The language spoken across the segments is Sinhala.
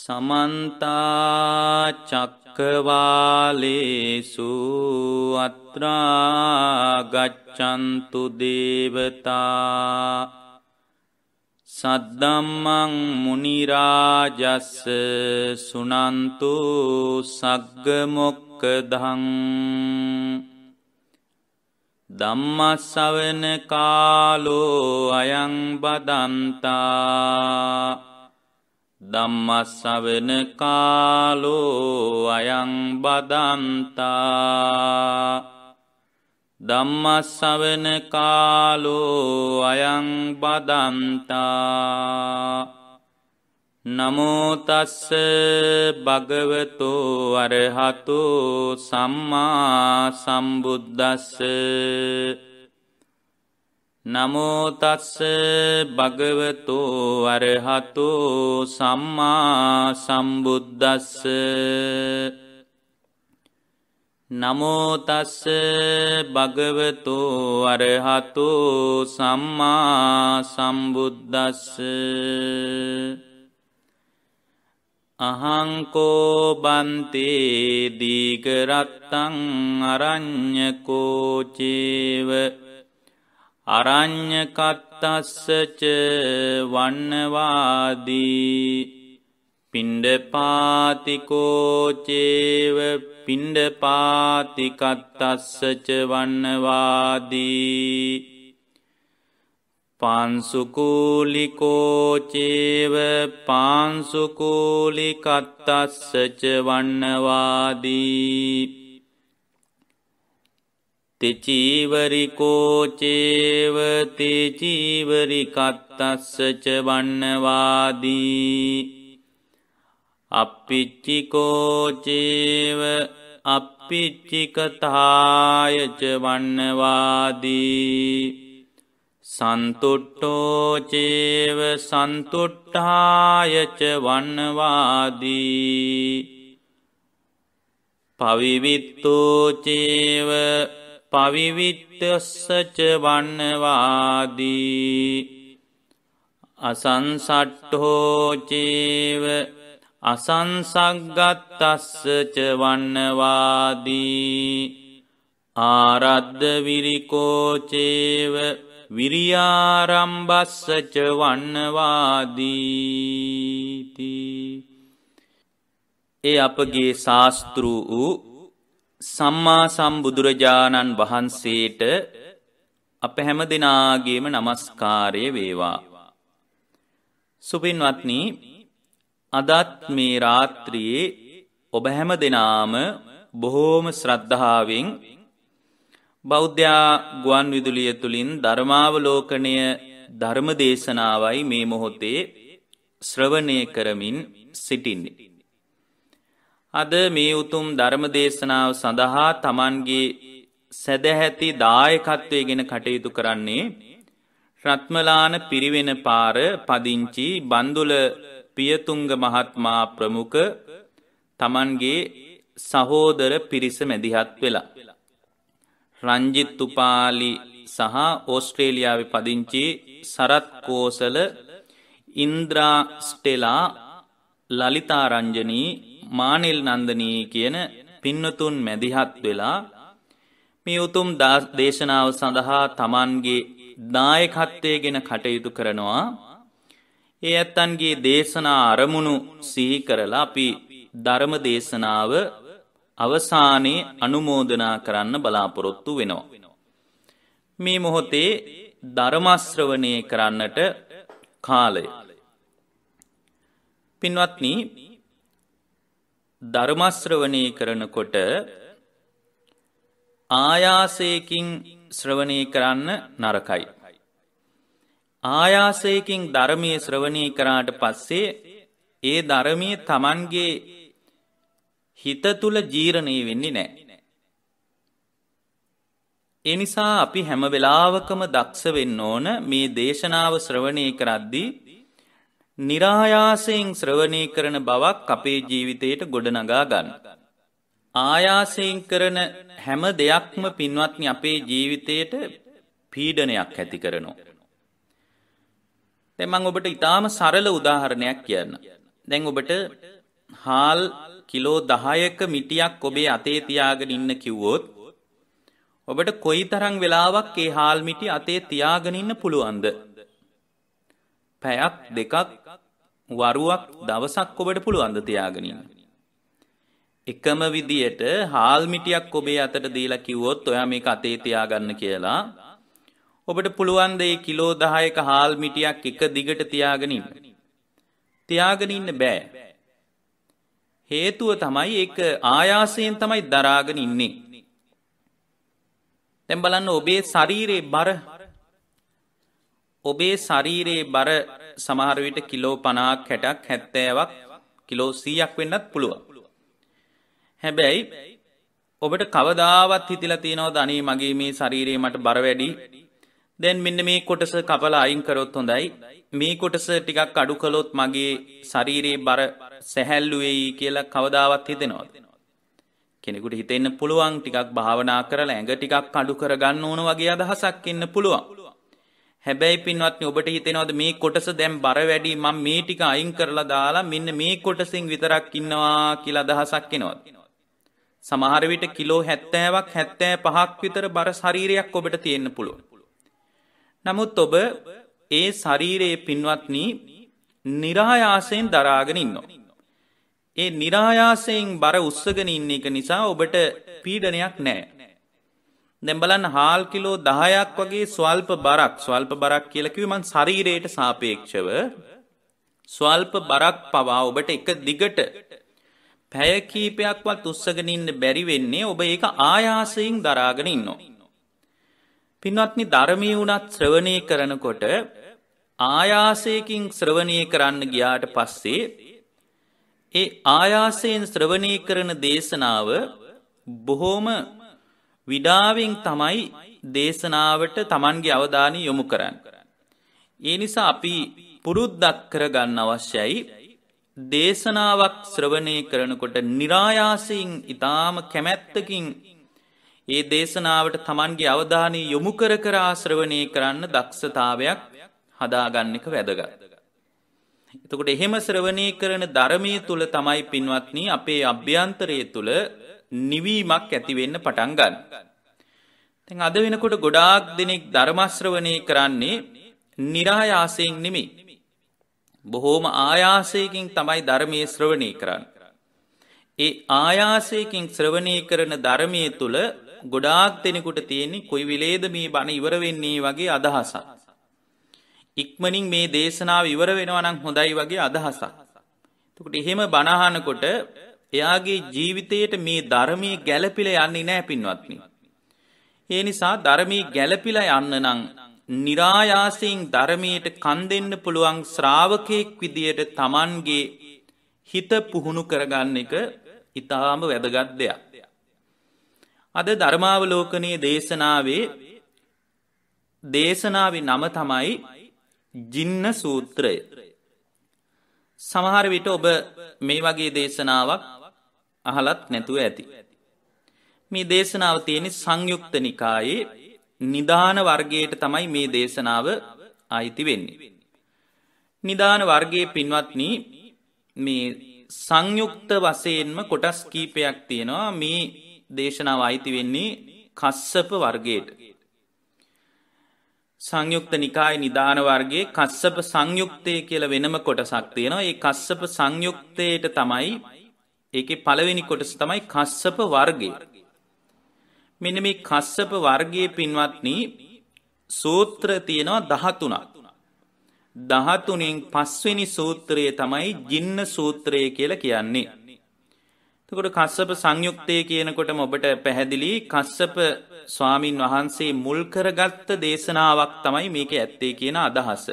සමන්තාචක්කවාලේසු අත්‍රාගච්චන්තු දේවතා සද්දම්මං මුනිරාජස්ස සුනන්තු සග්ගමොක්කදං දම්මස්සවන කාලෝ අයං බදන්තා ධම්මස්සවෙන කාලෝ අයං බදන්තා ධම්මස්සවෙන කාලෝ අයං බදන්තා නමෝතස්ස භගවතෝ අරහතෝ සම්මා සම්බුද්දස්ස නමෝතත්ස භගවතෝ අරහතෝ සම්මා සම්බුද්ධස්ස නමෝතස්ස භගවතෝ අරහතෝ සම්මා සම්බුද්ධස්ස අහංකෝ බන්තේ දීගරත්තං අරං්ඥකෝචේව අරං්්‍යකත්තස්සච වන්නවාදී පිණ්ඩපාතිකෝචේව පිණ්ඩපාතිකත්තස්සච වන්නවාදී පන්සුකූලිකෝචේව පාන්සුකූලිකත්තස්සච වන්නවාදී තෙචීවරිකෝචේවතෙචීවරිකත්තස්සච වන්නවාදී අපිච්චිකෝචේව අපිච්චිකතායච වන්නවාදී සන්තුට්ටෝචේව සන්තුට්ටායච වන්නවාදී පවිවිත්තෝචේව පවිවිට්ටස්සච වන්නවාදී අසන්සට්ටෝචේව අසංසක්ගත්තස්සච වන්නවාදී ආරද්ධ විරිකෝචේව විරියාරම්බස්සච වන්නවාදීති ඒ අපගේ ශාස්තෘ වූ සම්මා සම්බුදුරජාණන් වහන්සේට අප හැම දෙනාගේම නමස්කාරය වේවා. සුපින්වත්නි අදත් මේ රාත්‍රියේ ඔබ හැම දෙනාම බොහෝම ශ්‍රද්ධාවෙන් බෞද්ධයා ගුවන් විදුලිය තුළින් ධර්මාවලෝකනය ධර්ම දේශනාවයි මේ මොහොතේ ශ්‍රවණය කරමින් සිටින්නේ. අද මේ උතුම් ධර්ම දේශනාව සඳහා Tamanගේ සැදැහැති දායකත්වය ගෙන කටයුතු කරන්නේ රත්මලාන පිරිවෙන පාර පදිංචි බන්දුල පියතුංග මහත්මා ප්‍රමුඛ Tamanගේ සහෝදර පිරිස මැදිහත් වෙලා රංජිත් තුපාලි සහ ඕස්ට්‍රේලියාවේ පදිංචි සරත් කෝසල ඉන්ද්‍රා ස්ටෙලා ලලිතා රංජනී මානිල් නන්දනී කියන පින්නතුන් මැදිහත් වෙලා මේ උතුම් දේශනාව සඳහා තමන්ගේ දායකත්වය ගෙන කටයුතු කරනවා ඒ ඇත්තන්ගේ දේශනා අරමුණු සිහි කරලා අපි ධර්ම දේශනාව අවසානයේ අනුමෝදනා කරන්න බලාපොරොත්තු වෙනවා. මේ මොහොතේ ධර්මශ්‍රවණය කරන්නට කාලය. පින්වත්නී ධර්මශ්‍රවනය කරනකොට ආයාසයකින් ශ්‍රවණය කරන්න නරකයි. ආයාසයකින් ධර්මය ශ්‍රවණය කරාට පස්සේ ඒ ධර්මය තමන්ගේ හිත තුළ ජීරණය වෙන්නේ නෑ. එනිසා අපි හැම වෙලාවකම දක්ෂ වෙන්න ඕන මේ දේශනාව ශ්‍රවණය කරද්දී නිරායාසයෙන් ශ්‍රවණය කරන බවක් අපේ ජීවිතයට ගොඩනගා ගන්න. ආයාසයෙන් කරන හැම දෙයක්ම පින්වත්නි අපේ ජීවිතයට පීඩනයක් ඇති කරනවා. තැමං ඔබට ඉතාම සරල උදාහරණයක් කියන්න. දැන් ඔබට හාල් කිලෝ දහයක මිටියක් ඔබේ අතේ තියාගෙන ඉන්න කිව්වොත් ඔබට කොයි තරං වෙලාවක් ඒ හාල් මිටි අතේ තියාගෙන ඉන්න පුළුවන්ද පැයක් දෙකක් වරුවක් දවසක් ඔබට පුළුවන් ද තියාගෙන ඉන්න. එකම විදියට හාල් මිටියක් ඔබේ අතට දීලා කිව්වොත් ඔයා මේක අතේ තියාගන්න කියලා ඔබට පුළුවන් ද ඒ කිලෝ 10ක හාල් මිටියක් එක දිගට තියාගෙන ඉන්න. තියාගෙන ඉන්න බෑ. හේතුව තමයි ඒක ආයාසයෙන් තමයි දරාගෙන ඉන්නේ. දැන් බලන්න ඔබේ ශරීරයේ බර ඔබේ ශරීරයේ බර සමහර විට කිලෝ 50ක් 60ක් 70ක් කිලෝ 100ක් වෙන්නත් පුළුවන්. හැබැයි ඔබට කවදාවත් හිතලා තියෙනවද අනේ මගේ මේ ශරීරය මට බර වැඩි දැන් මෙන්න මේ කොටස කපලා අයින් කරොත් හොඳයි. මේ කොටස ටිකක් අඩු කළොත් මගේ ශරීරයේ බර සැහැල්ලු වෙයි කියලා කවදාවත් හිතෙනවද? කෙනෙකුට හිතෙන්න පුළුවන් ටිකක් භාවනා කරලා ඇඟ ටිකක් අඩු කරගන්න ඕන වගේ අදහසක් ඉන්න පුළුවන්. හැබැයි පින්වත්නි ඔබට හිතෙනවද මේ කොටස දැන් බර වැඩි මම මේ ටික අයින් කරලා දාලා මෙන්න මේ කොටසින් විතරක් ඉන්නවා කියලා අදහසක් එනවද සමහර විට කිලෝ 70ක් 75ක් විතර බර ශරීරයක් ඔබට තියෙන්න පුළුවන් නමුත් ඔබ ඒ ශරීරයේ පින්වත්නි નિરાයාසයෙන් දරාගෙන ඉන්නවා ඒ નિરાයාසයෙන් බර උස්සගෙන ඉන්න එක නිසා ඔබට පීඩනයක් නැහැ දෙම්බලන් හාල් කිලෝ දහයක් වගේ ස්වල්ප බරක් ස්වල්ප බරක් කියලකිවමන් ශරීරයට සාපේක්ෂව ස්වල්ප බරක් පවා ඔබට එක දිගට පැය කීපයක්වත් උත්සගෙන ඉන්න බැරි වෙන්නේ ඔබ ඒක ආයාසයෙන් දරාගෙන ඉන්නවා. පින්වත්නි ධර්මී වුණත් ශ්‍රවණය කරනකොට ආයාසයකින් ශ්‍රවණය කරන්න ගියාට පස්සේ ඒ ආයාසයෙන් ශ්‍රවණය කරන දේශනාව බොහෝම විඩාවෙන් තමයි දේශනාවට තමන්ගේ අවධානය යොමු කරන්න. ඒ නිසා අපි පුරුද්දක් කරගන්න අවශ්‍යයි දේශනාවක් ශ්‍රවණය කරනකොට નિરાයාසයෙන් ඊටාම කැමැත්තකින් ඒ දේශනාවට තමන්ගේ අවධානය යොමු කර කර ශ්‍රවණය කරන්න දක්ෂතාවයක් හදාගන්න එක වැදගත්. එතකොට එහෙම ශ්‍රවණය කරන ධර්මයේ තුල තමයි පින්වත්නි අපේ අභ්‍යන්තරයේ තුල නිවීමක් ඇතිවෙන්න පටන් ගන්න. තැන් අද වෙනකොට ගොඩාක් දෙනෙක් ධර්මශ්‍රවනය කරන්නේ නිරහයාසයෙන් නෙමි. බොහෝම ආයාසයකින් තමයි ධර්මය ශ්‍රවණය කරන්න. ඒ ආයාසයකින් ශ්‍රවණය කරන ධර්මය තුළ ගොඩාක් දෙනෙකුට තියෙන්නේ කොයි විලේද මේ බණ ඉවරවෙන්නේ වගේ අදහසක්. ඉක්මනින් මේ දේශනාව ඉවර වෙනවනම් හොඳයි වගේ අදහසක්. තකට එහෙම බණහනකොට එයාගේ ජීවිතයට මේ ධර්මයේ ගැළපිලා යන්නේ නැහැ පින්වත්නි. ඒ නිසා ධර්මයේ ගැළපිලා යන්න නම් નિરાයාසයෙන් ධර්මයට කන් දෙන්න පුළුවන් ශ්‍රාවකෙක් විදියට Tamanගේ හිත පුහුණු කරගන්න එක ඊටාම වැදගත් දෙයක්. අද ධර්මාවලෝකනයේ දේශනාවේ දේශනාවේ නම තමයි ජින්න සූත්‍රය. සමහර විට ඔබ මේ වගේ දේශනාවක් අහලත් නැතුව ඇති. මේ දේශනාව තියෙන සංයුක්ත නිකායේ නිධාන වර්ගයට තමයි මේ දේශනාව අයිති වෙන්නේ. නිධාන වර්ගයේ පින්වත්න මේ සංයුක්ත වසයෙන්ම කොටස් කීපයක් තියෙනවා මේ දේශනාව අයිති වෙන්නේ කස්සප වර්ගයට. සංයුක්ත නිකාය නිධාන වර්ගේ කස්සප සංයුක්තය කියල වෙනම කොටසක් තියෙනවා ඒ කස්සප සංයුක්තයට තමයි ඒකේ පළවෙනි කොටස තමයි කස්සප වර්ගය. මෙන්න මේ කස්සප වර්ගයේ පින්වත්නි සූත්‍ර තියෙනවා 13ක්. 13න් පස්වෙනි සූත්‍රය තමයි ජින්න සූත්‍රය කියලා කියන්නේ. එතකොට කස්සප සංයුක්තය කියනකොටම ඔබට පැහැදිලි කස්සප ස්වාමින් වහන්සේ මුල් කරගත්ත දේශනාවක් තමයි මේක ඇත්තේ කියන අදහස.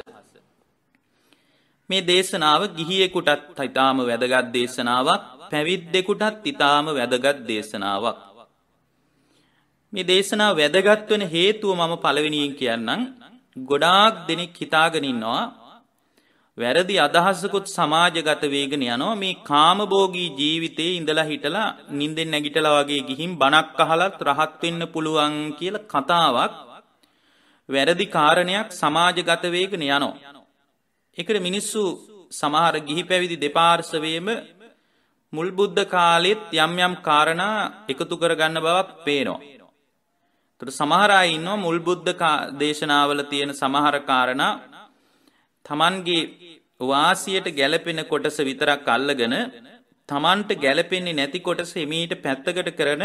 මේ දේශනාව ගිහියෙකුටත් ඉතාම වැදගත් දේශනාවක් පැවිද්දෙකුටත් ඉතාම වැදගත් දේශනාවක්. මේ දේශනා වැදගත්වන හේතුව මම පළවෙනියෙන් කියන්නම් ගොඩාක් දෙනෙක් හිතාගෙනන්නවා වැරදි අදහසකුත් සමාජගත වේගෙන යනවා මේ කාමභෝගී ජීවිතයේ ඉඳලා හිටලා නින්දෙන් නැගිටලා වගේ ගිහින් බණක් අහලත් රහත් වෙන්න පුළුවන් කියලා කතාවක් වැරදි කාරණයක් සමාජගත වේගෙන යනවා. ඒකට මිනිස්සු සමහර ගිහි පැවිදි දෙපාර්ශවයේම මුල් බුද්ධ කාලෙත් යම් යම් කාරණා එකතු කරගන්න බවක් පේනවා. තුට සමහර අය ඉන්නවා මුල් බුද්ධ දේශනාවල තියෙන සමහර කාරණා තමන්ගේ වාසියට ගැලපෙන කොටස විතරක් අල්ලගෙන තමන්ට ගැලපෙන්නේ නැති කොටස එමීට පැත්තකට කරන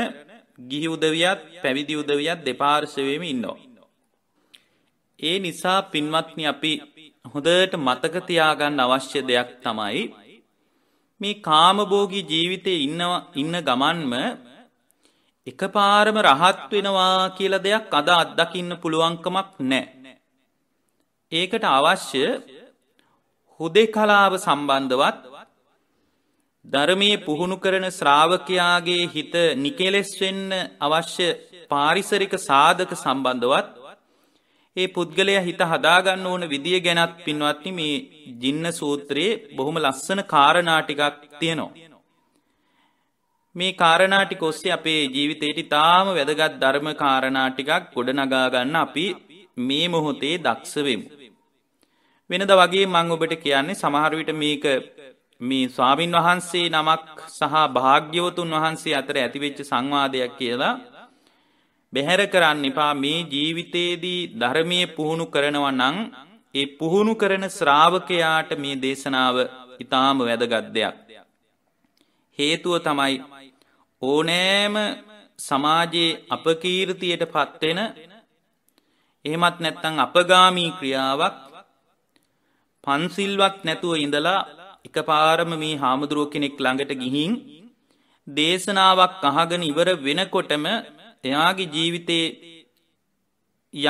ගිහි උදවියත් පැවිදි උදවියත් දෙපාර්ශවයම ඉන්නවා. ඒ නිසා පින්වත්නි අපි හොඳට මතක තියාගන්න අවශ්‍ය දෙයක් තමයි මේ කාමභෝගී ජීවිතය ඉන්න ගමන්ම එකපාරම රහත් වෙනවා කියල දෙයක් අද අත්දකින්න පුළුවන්කමක් නෑ. ඒකට අවශ්‍ය හුදේ කලාව සම්බන්ධවත් ධර්මය පුහුණු කරන ශ්‍රාවකයාගේ හිත නිකෙලෙස් වෙන්න අවශ්‍ය පාරිසරික සාධක සම්බන්ධවත් ඒ පුද්ගලය හිත හදාගන්න ඕන විදිිය ගැනත් පින්වත්නි මේ ජින්න සූත්‍රයේ බොහොම ලස්සන කාරණාටිකක් තියෙනවා. මේ කාරණාටි කොස්සේ අපේ ජීවිතයට තාම වැදගත් ධර්ම කාරණාටිකක් ගොඩනගාගන්න අපි මේ මොහොතේ දක්ෂවෙමු. වෙනද වගේ මං ඔබට කියන්නේ සමහරවිට මේක මේ ස්වාමින් වහන්සේ නමක් සහ භාග්‍යවතුන් වහන්සේ අතර ඇතිවෙච්ච සංවාදයක් කියලා බැහැර කරන්න එපා මේ ජීවිතයේදී ධර්මය පුහුණු කරනව නං ඒ පුහුණු කරන ශ්‍රාවකයාට මේ දේශනාව ඉතාම වැදගත් දෙයක්. හේතුව තමයි ඕනෑම සමාජයේ අපකීර්තියට පත්වෙන එහෙමත් නැත්තං අපගාමී ක්‍රියාවක් පන්සිල්වත් නැතුව ඉඳලා එක පාරම මේ හාමුදුරුව කෙනෙක් ළඟට ගිහින් දේශනාවක් අහගෙන ඉවර වෙනකොටම එයාගේ ජීවිතේ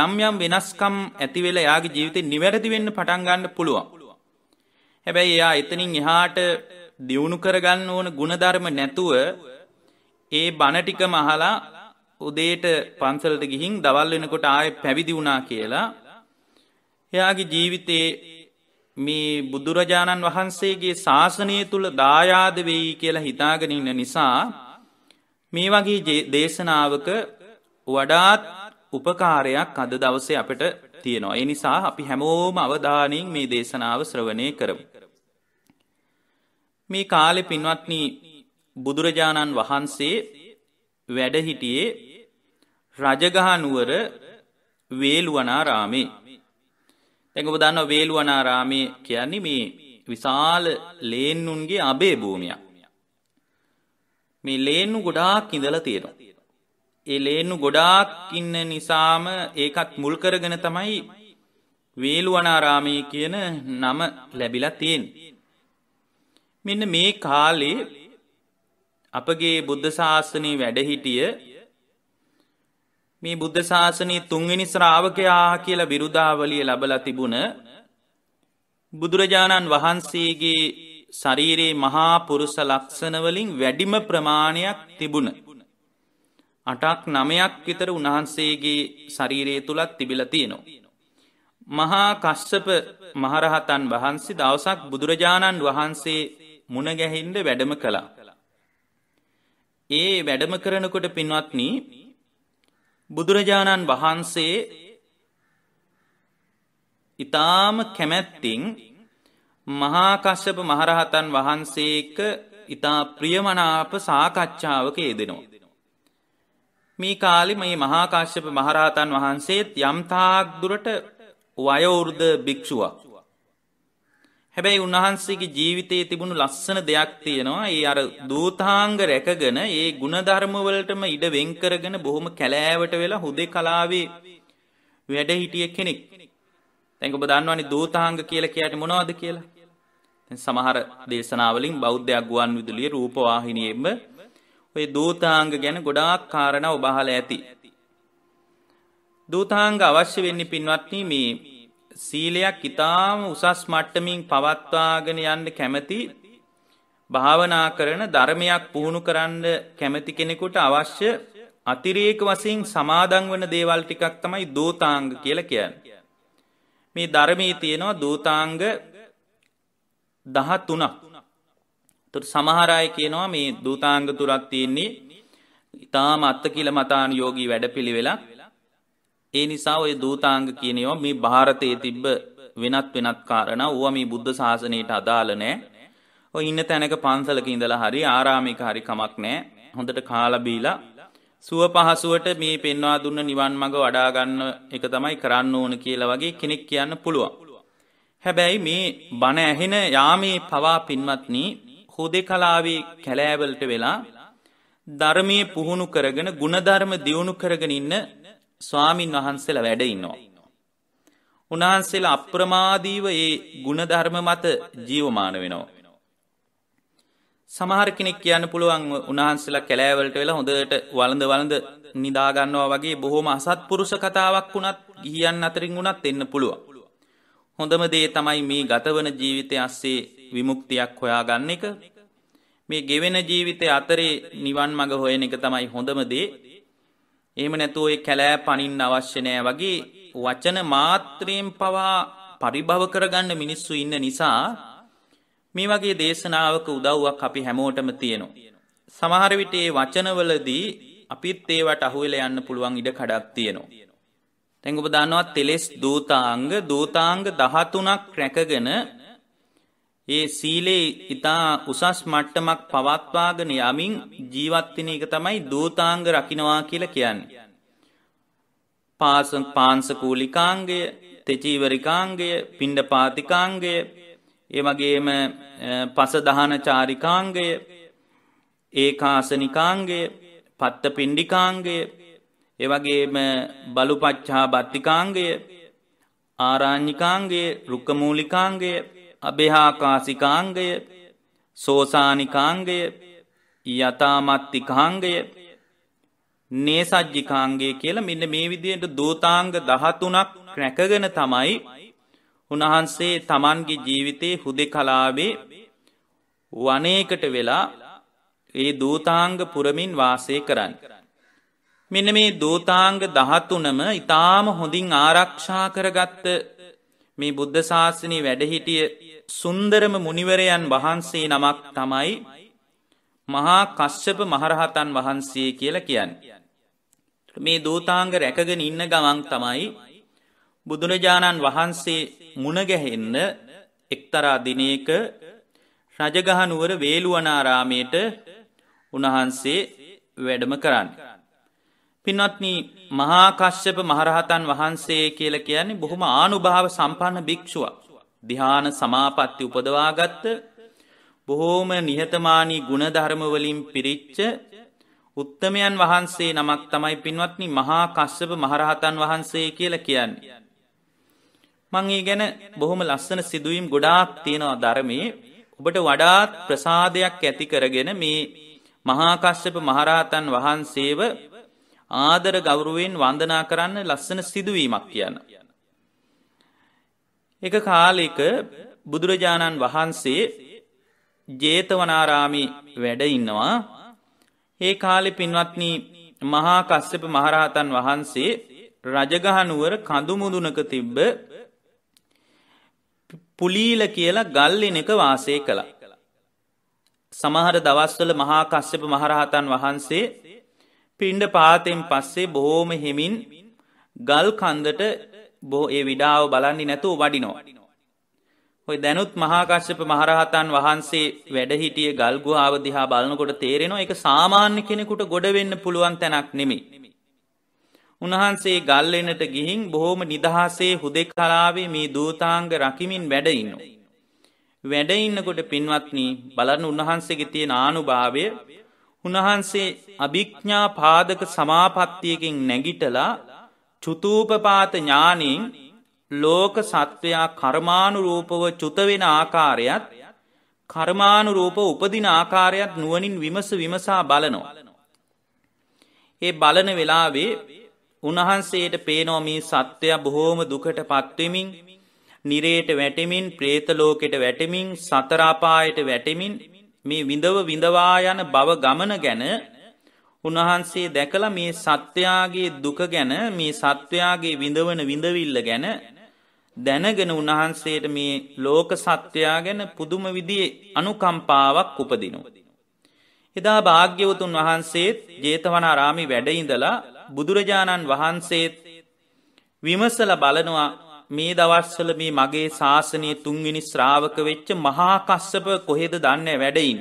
යම් යම් වෙනස්කම් ඇතිවෙල යාගේ ජීවිතේ නිවැරදි වෙන්න පටන් ගන්න පුළුවන්. හැබැයි එයා එතනින් එහාට දියුණු කරගන්න ඕන ಗುಣධර්ම නැතුව ඒ බණ ටික මහලා උදේට පන්සලට ගිහින් දවල් වෙනකොට ආයේ පැවිදි වුණා කියලා එයාගේ ජීවිතේ මේ බුදුරජාණන් වහන්සේගේ ශාසනය තුල දායාද වෙයි කියලා හිතාගෙන ඉන්න නිසා මේ වගේ දේශනාවක වඩාත් උපකාරයක් අද දවසේ අපට තියෙනවා. ඒ නිසා අපි හැමෝම අවධානයෙන් මේ දේශනාව ශ්‍රවණය කරමු. මේ කාලෙ පින්වත්නි බුදුරජාණන් වහන්සේ වැඩ හිටියේ රජගහ නුවර වේලුවනාරාමේ. දැන් ඔබ දන්නවා වේලුවනාරාමේ කියන්නේ මේ විශාල ලේන්නුන්ගේ අබේ භූමියක්. මේ ලේනු ගොඩාක් ඉඳලා තියෙනවා. ඒ ලේනු ගොඩාක් ඉන්න නිසාම ඒකත් මුල් කරගෙන තමයි වේලුවනාරාමයේ කියන නම ලැබිලා තියෙන්නේ. මෙන්න මේ කාලේ අපගේ බුද්ධ ශාසනයේ වැඩ හිටිය මේ බුද්ධ ශාසනයේ තුන්වෙනි ශ්‍රාවකයා කියලා බිරුදාවලිය ලැබලා තිබුණ බුදුරජාණන් වහන්සේගේ ශරීරයේ මහා පුරුෂ ලක්ෂණවලින් වැඩිම ප්‍රමාණයක් තිබුණ. අටක් නමයක් විතර උන්වහන්සේගේ ශරීරයේ තුළත් තිබිල තියෙනවා. මහා කශ්‍යප මහරහතන් වහන්සේ දවසක් බුදුරජාණන් වහන්සේ මුණගැහින්ද වැඩම කළා. ඒ වැඩම කරනකොට පින්වත්නි බුදුරජාණන් වහන්සේ ඉතාම කැමැත්තිං මහාකශ්‍යප මහරහතන් වහන්සේක ඉතා ප්‍රියමනාප සාකච්ඡාවක යෙදෙනවා. මේ කාලි මේ මහාකාශ්‍යප මහරහතන් වහන්සේත් යම්තාක්දුරට වයවෘර්ධ භික්‍ෂුවක්. හැබැයි උන්වහන්සේගේ ජීවිතයේ තිබුණු ලස්සන දෙයක් තියෙනවා ඒ අර දූතාංග රැකගෙන ඒ ගුණධර්මවලටම ඉඩ වෙංකරගෙන බොහොම කැලෑවට වෙලා හුදේ කලාවේ වැඩ හිටිය කෙනෙක්. තැක බදන්නවනි දූතාංග කියල කියට මොනවාද කියලා සමහර දේශනාවලින් බෞද්ධයක් ගුවන් විදුලිය රූපවාහිනියෙන්ම ඔය දූතාංග ගැන ගොඩාක් කාරණ ඔබහල ඇති. දූතාංග අවශ්‍ය වෙන්නේ පින්වත්නි මේ සීලයක් ඉතාම උසස් මට්ටමින් පවත්වාගෙන යන්න කැමැති භාවනා කරන ධර්මයක් පුහුණු කරන්න කැමැති කෙනෙකුට අවශ්‍ය අතිරේක වශයෙන් සමාදන් වන දේවල් ටිකක් තමයි දූතාංග කියලා කියන්නේ. මේ ධර්මයේ තියෙනවා දූතාංග දහ තුනක් තොට සමහරය කියනවා මේ දූතාංග තුරක් තියෙන්නේ ඉතාම අත්ත කියල මතාන යෝගී වැඩ පිළිවෙලා ඒ නිසා ඔය දූතාංග කියනවා මේ භාරතයේ තිබ්බ වෙනත් වෙනත් කාරණ ඌව මේ බුද්ධ ශාසනයට අදාළ නෑ ඔය ඉන්න තැනක පන්සලක ඉඳලා හරි ආරාමික හරි කමක් නෑ හොඳට කාලා බීලා සුව පහසුවට මේ පෙන්වා දුන්න නිවන් මඟ වඩා ගන්න එක තමයි කරන්න ඕන කියලා වගේ කෙනෙක් කියන්න පුළුවන් හැබැයි මේ බණ ඇහෙන යාමේ පවා පින්වත්නි හුදෙකලාවේ කැලෑවලට වෙලා ධර්මයේ පුහුණු කරගෙන ಗುಣධර්ම දියුණු කරගෙන ඉන්න ස්වාමින් වහන්සේලා වැඩ ඉන්නවා. උන්වහන්සේලා අප්‍රමාදීව ඒ ಗುಣධර්ම මත ජීවමාන වෙනවා. සමහර කෙනෙක් කියන්න පුළුවන් උන්වහන්සේලා කැලෑවලට වෙලා හොඳට වළඳ වළඳ නිදා ගන්නවා වගේ බොහොම අසත්පුරුෂ කතාවක් වුණත් ගිහියන් අතරින් වුණත් එන්න පුළුවන්. හොඳම දේ තමයි මේ ගතවන ජීවිතය අස්සේ විමුක්තියක් හොයාගන්න එක මේ ගෙවෙන ජීවිතය අතරේ නිවන් මඟ හොයන එක තමයි හොඳම දේ එහෙම නැතුව ඒ කැලෑ පනින්න අවශ්‍ය නෑ වගේ වචන මාත්‍රයෙන් පවා පරිභව කරගන්න මිනිස්සු ඉන්න නිසා මේ වගේ දේශනාවක උදව්වක් අපි හැමෝටම තියෙනවා. සමහර විට ඒ වචනවලදී අපිත් ඒවට අහුවෙලා යන්න පුළුවන් ඉඩ කඩක් තියෙනවා. දැන් ඔබ දන්නවා තෙලස් දූතාංග දූතාංග 13ක් රැකගෙන ඒ සීලේ ඊතා උසස් මට්ටමක් පවත්වාගෙන යමින් ජීවත් වෙන එක තමයි දූතාංග රකින්නවා කියලා කියන්නේ. පාස පාංශකූලිකාංගය, තෙචීවරිකාංගය, පිණ්ඩපාතිකාංගය, ඒ වගේම පස දහන චාරිකාංගය, ඒකාසනිකාංගය, පත්ත පිණ්ඩිකාංගය එවගේම බලුපච්චා බත්තිකාංගය ආරාං්ඥිකාංගේ රුක්කමූලිකාංගය අභෙහාකාසිකාංගය සෝසානිකාංගය යතාමත්තිකාංගය නේසජ්ජිකාංගේ කියල මෙන්න මේ විදියට දූතාංග දහතුනක් රැකගෙන තමයි උණහන්සේ තමන්ගේ ජීවිතයේ හුදෙ කලාවේ වනයකට වෙලා ඒ දූතාංග පුරමින් වාසය කරන්න. මෙන මේ දෝතාංග දහතුනම ඉතාම හොඳින් ආරක්ෂා කරගත්ත මේ බුද්ධ ශාසනී වැඩහිටිය සුන්දරම මුනිවරයන් වහන්සේ නමක් තමයි මහා කශ්්‍යප මහරහතන් වහන්සේ කියල කියන්න. මේ දෝතාංග රැකගෙන ඉන්න ගමන් තමයි බුදුරජාණන් වහන්සේ මුණගැහෙන්න එක්තරා දිනයක රජගහනුවර වේලුවනාරාමයට උණහන්සේ වැඩම කරන්න. පින්වත්න මහාකශ්‍යප මහරහතන් වහන්සේ කියල කියන්නේ බොහොම ආනුභාව සම්පන්න භික්ෂුවක්. දිහාන සමාපත්ති උපදවාගත්ත බොහෝම නිහතමානී ගුණධර්මවලින් පිරිච්ච උත්තමයන් වහන්සේ නමක් තමයි පින්වත්නි මහා කශ්‍යප මහරහතන් වහන්සේ කියල කියන්නේ. මංඒ ගැන බොහොම ලස්සන සිදුවීම් ගොඩාක් තියෙනවා ධර්මයේ ඔබට වඩාත් ප්‍රසාදයක් ඇති කරගෙන මේ මහාකශ්‍යප මහරහතන් වහන්සේව ආදර ගෞරුවෙන් වන්දනා කරන්න ලස්සන සිදුවීමක් කියන්න. එක කාලෙක බුදුරජාණන් වහන්සේ ජේතවනාරාමි වැඩ ඉන්නවා ඒ කාලෙ පින්වත්නී මහා කස්සප මහරහතන් වහන්සේ රජගහනුවර කඳුමුදුනක තිබ්බ පුලීල කියලා ගල්ලිනක වාසය කළ. සමහර දවස්වල මහා කස්සප මහරහතන් වහන්සේ පිණ්ඩ පාතෙන් පස්සේ බොහෝම හෙමින් ගල් කන්දට බෝ ඒ විඩාව බලන්නේ නැතුව වඩිනෝ. හොයි දැනුත් මහාකශ්‍යප මහරහතන් වහන්සේ වැඩහිටිය ගල්ගුහාාව දිහා බලනකොට තේරෙනවා එක සාමාන්‍ය කෙනෙකුට ගොඩවෙන්න පුළුවන් තැනක් නෙමි. උන්වහන්සේ ගල්ලෙනට ගිහින් බොහෝම නිදහසේ හුදෙක් කලාවේ මේ දූතාංග රකිමින් වැඩඉන්න. වැඩඉන්නකොට පින්වත්නී බලන්න උන්වහන්සේගේ තියෙන ආනුභාවය උන්වහන්සේ අභික්ඥා පාදක සමාපත්තියකින් නැගිටලා චුතූපපාත ඥානීන් ලෝක සත්වයා කර්මානුරූපව චුතවෙන ආකාරයත් කර්මානුරූප උපදින ආකාරයත් නුවනින් විමස විමසා බලනවා. ඒ බලන වෙලාවේ උන්වහන්සේට පේනෝමී සත්‍යය බොහෝම දුකට පත්වෙමින් නිරේට වැටමින් ප්‍රේතලෝකෙට වැටමින් සතරාපායට වැටමින් මේ විඳව විඳවා යන බව ගමන ගැන උන්වහන්සේ දැකලා මේ සත්වයාගේ දුක ගැන මේ සත්වයාගේ විඳවන විඳවිල්ල ගැන දැනගෙන උන්වහන්සේට මේ ලෝක සත්වයා ගැන පුදුම විදියේ අනුකම්පාවක් උපදිනවා. එදා භාග්‍යවතුන් වහන්සේත් ජේතවනාරාමි වැඩඉඳලා බුදුරජාණන් වහන්සේත් විමසල බලනවා මේ දවස්වල මේ මගේ ශාසනය තුන්ගිනි ශ්‍රාවක වෙච්ච මහාකස්සප කොහෙද දන්න වැඩයින්.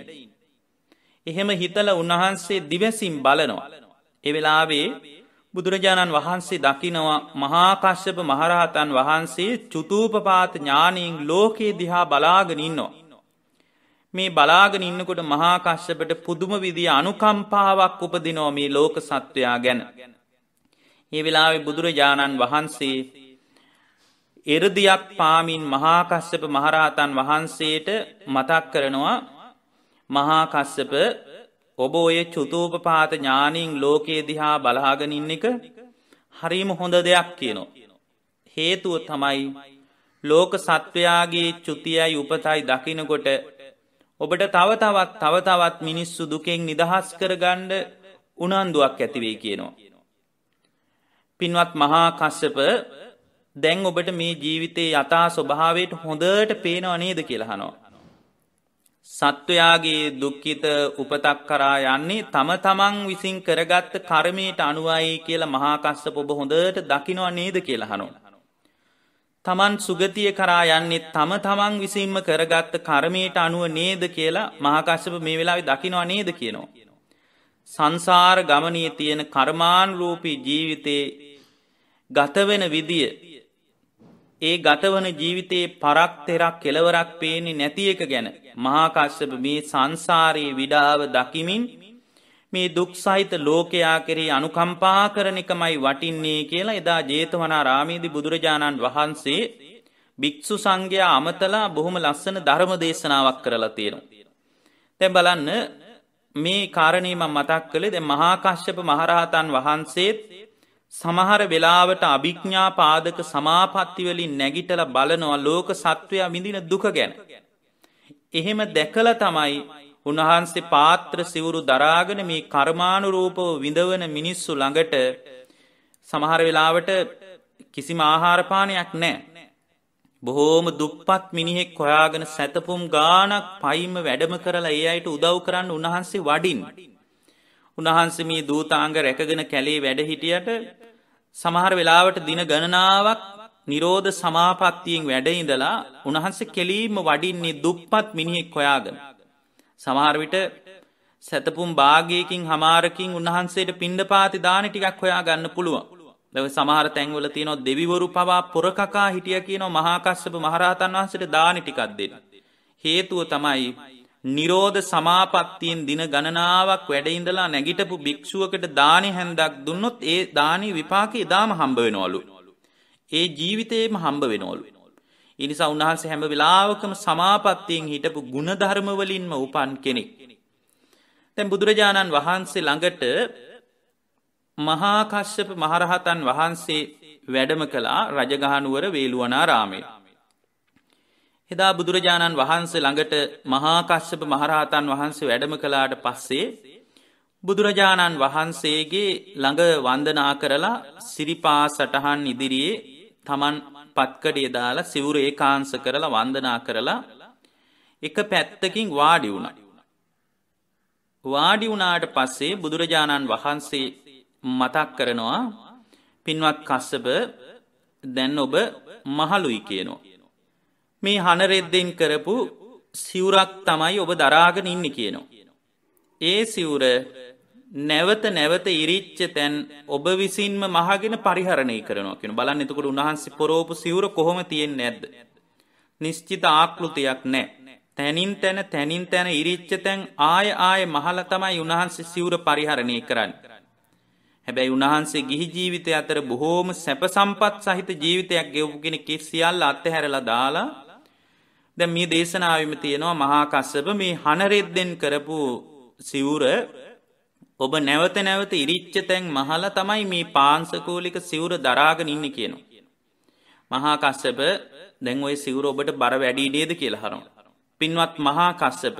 එහෙම හිතල උන්වහන්සේ දිවැසිම් බලනවා. එවෙලාවේ බුදුරජාණන් වහන්සේ දකිනවා මහාකශ්‍යප මහරහතන් වහන්සේ චුතූපපාත ඥානීන් ලෝකයේ දිහා බලාගෙනන්නවා. මේ බලාගෙන ඉන්නකොට මහාකශ්‍යපට පුදුම විදිිය අනුකම්පාවක් උපදිනෝ මේ ලෝක සත්වයා ගැන. ඒ වෙලාවෙ බුදුරජාණන් වහන්සේ එරදියක් පාමින් මහාකස්සප මහරහතන් වහන්සේට මතක් කරනවා මහාකස්සප ඔබ ඔය චුතූපපාත ඥානීන් ලෝකයේ දිහා බලාගනින්න එක හරිම හොඳ දෙයක් කියනවා. හේතුව තමයි ලෝක සත්වයාගේ චුතියයි උපතයි දකිනකොට ඔබට තව තවත් තව තවත් මිනිස්සු දුකෙන් නිදහස් කරගණ්ඩ උනන්දුවක් ඇතිවේ කියනවා. පින්වත් මහා කස්සප දැන් ඔබට මේ ජීවිතයේ යථා ස්වභාවයට හොඳට පේනව නේද කියලහනවා. සත්වයාගේ දුක්කිත උපතක් කරා යන්නේ තම තමන් විසින් කරගත්ත කර්මයට අනුවයි කියලා මහාකස්සප ඔබ හොඳට දකිනව නේද කියලා හනෝ. තමන් සුගතිය කරා යන්නේ තම තමන් විසින්ම කරගත්ත කර්මයට අනුව නේද කියලා මහාකශ්‍යප මේ වෙලාවෙ දකිනව නේද කියනවා. සංසාර ගමනී තියෙන කර්මාන් රූපී ජීවිතයේ ගතවෙන විදිිය ඒ ගතවන ජීවිතයේ පරක් තෙරක් කෙලවරක් පේන්නේ නැති එක ගැන මහාකශ්‍යප මේ සංසාරයේ විඩාව දකිමින් මේ දුක් සහිත ලෝකයා කෙරේ අනුකම්පා කරන එකමයි වටින්නේ කියලා එදා ජේතවනා රාමේදි බුදුරජාණන් වහන්සේ භික්‍ෂු සංඝයා අමතලා බොහොම ලස්සන ධර්ම දේශනාවක් කරලා තියෙනවා. තැන් බලන්න මේ කාරණීම මතක් කළේ ද මහාකශ්‍යප මහරහතන් වහන්සේත් සමහර වෙලාවට අභිඥ්ඥා පාදක සමාපත්තිවලින් නැගිටල බලනවා ලෝක සත්වයා විඳින දුක ගැන. එහෙම දැකල තමයි උන්වහන්සේ පාත්‍ර සිවුරු දරාගෙන මේ කර්මානුරූපව විඳවන මිනිස්සු ළඟට සමහර වෙලාවට කිසිම ආහාරපානයක් නෑ. බොහෝම දුප්පත් මිනිහෙක් කොයාගෙන සැතපුම් ගානක් පයිම වැඩම කරලා ඒ අයට උදව් කරන්න උන්වහන්සේ වඩින්. උණහන්සේ මේ දූතාංග රැකගෙන කැලේ වැඩ හිටියට සමහර වෙලාවට දින ගණනාවක් නිරෝධ සමාපත්තියෙන් වැඩඉඳලා උණහන්සේ කෙලීම වඩින්නේ දුප්පත් මිනිහෙක් කොයාගෙන. සමහරවිට සැතපුම් භාගයකින් හමාරකින් උන්වහන්සේට පින්ඩ පාති දාන ටිකක් හොයා ගන්න පුළුවන්. දව සමහර තැන්වල තියනො දෙවිවරු පවා පොරකකා හිටිය කියනො මහාකස්සප මහරහතන් වහන්සට දානි ටිකක් දෙන්න. හේතුව තමයි නිරෝධ සමාපත්තියෙන් දින ගණනාවක් වැඩඉඳලා නැගිටපු භික්ෂුවකට දානි හැන්දක් දුන්නොත් ඒ දානී විපාක ඉදාම හම්බ වෙනවලු. ඒ ජීවිතයේම හම්බ වෙනවලු. ඉනිසා උන්හන්ස හැම වෙලාවකම සමාපත්තියෙන් හිටපු ගුණධර්මවලින්ම උපන් කෙනෙක්. තැන් බුදුරජාණන් වහන්සේ ළඟට මහාකශ්‍යප මහරහතන් වහන්සේ වැඩම කලා රජගහනුවර වේලුවනා රාමේ. එදා බුදුරජාණන් වහන්සේ ළඟට මහාකශ්‍යප මහරහතන් වහන්සේ වැඩම කළාට පස්සේ බුදුරජාණන් වහන්සේගේ ළඟ වන්දනා කරලා සිරිපා සටහන් ඉදිරියේ තමන් පත්කඩේ දාලා සිවුර ඒකාංශ කරලා වන්දනා කරලා එක පැත්තකින් වාඩි වුණා. වාඩි වුණාට පස්සේ බුදුරජාණන් වහන්සේ මතක් කරනවා පින්වත් කස්සබ දැන් ඔබ මහලුයි කියනවා. මේ හනරෙද්දෙන් කරපු සිවුරක් තමයි ඔබ දරාගෙන ඉන්න කියනවා. ඒ සිවුර නැවත නැවත ඉරිච්ච තැන් ඔබ විසින්ම මහගෙන පරිහරණය කරනවා කියෙන බලන්න එතකට උන්හන්සි පොරෝපු සිවුර කොහොම තියෙන් නැද්ද. නිශ්චිත ආකෘතියක් නෑ. තැනින් තැන තැනින් තැන ඉරිච්ච තැන් ආය ආය මහල තමයි උන්හන්සේ සිවුර පරිහරණය කරන්න. හැබැයි උන්හන්සේ ගිහි ජීවිතය අතර බොහෝම සැප සම්පත් සහිත ජීවිතයක් ගෙව්ගෙන කිසිියල් අත්තහැරලා දාලා දැ මේ දේශනාවම තියෙනවා මහාකස්සප මේ හනරෙද්දෙන් කරපු සිවුර ඔබ නැවත නැවත ඉරිච්ච තැන් මහල තමයි මේ පාන්සකූලික සිවුර දරාගෙන ඉන්න කියනවා. මහාකස්සප දැන් ඔය සිවුර ඔබට බර වැඩිඩේද කියලා හරුම්. පින්වත් මහාකස්සප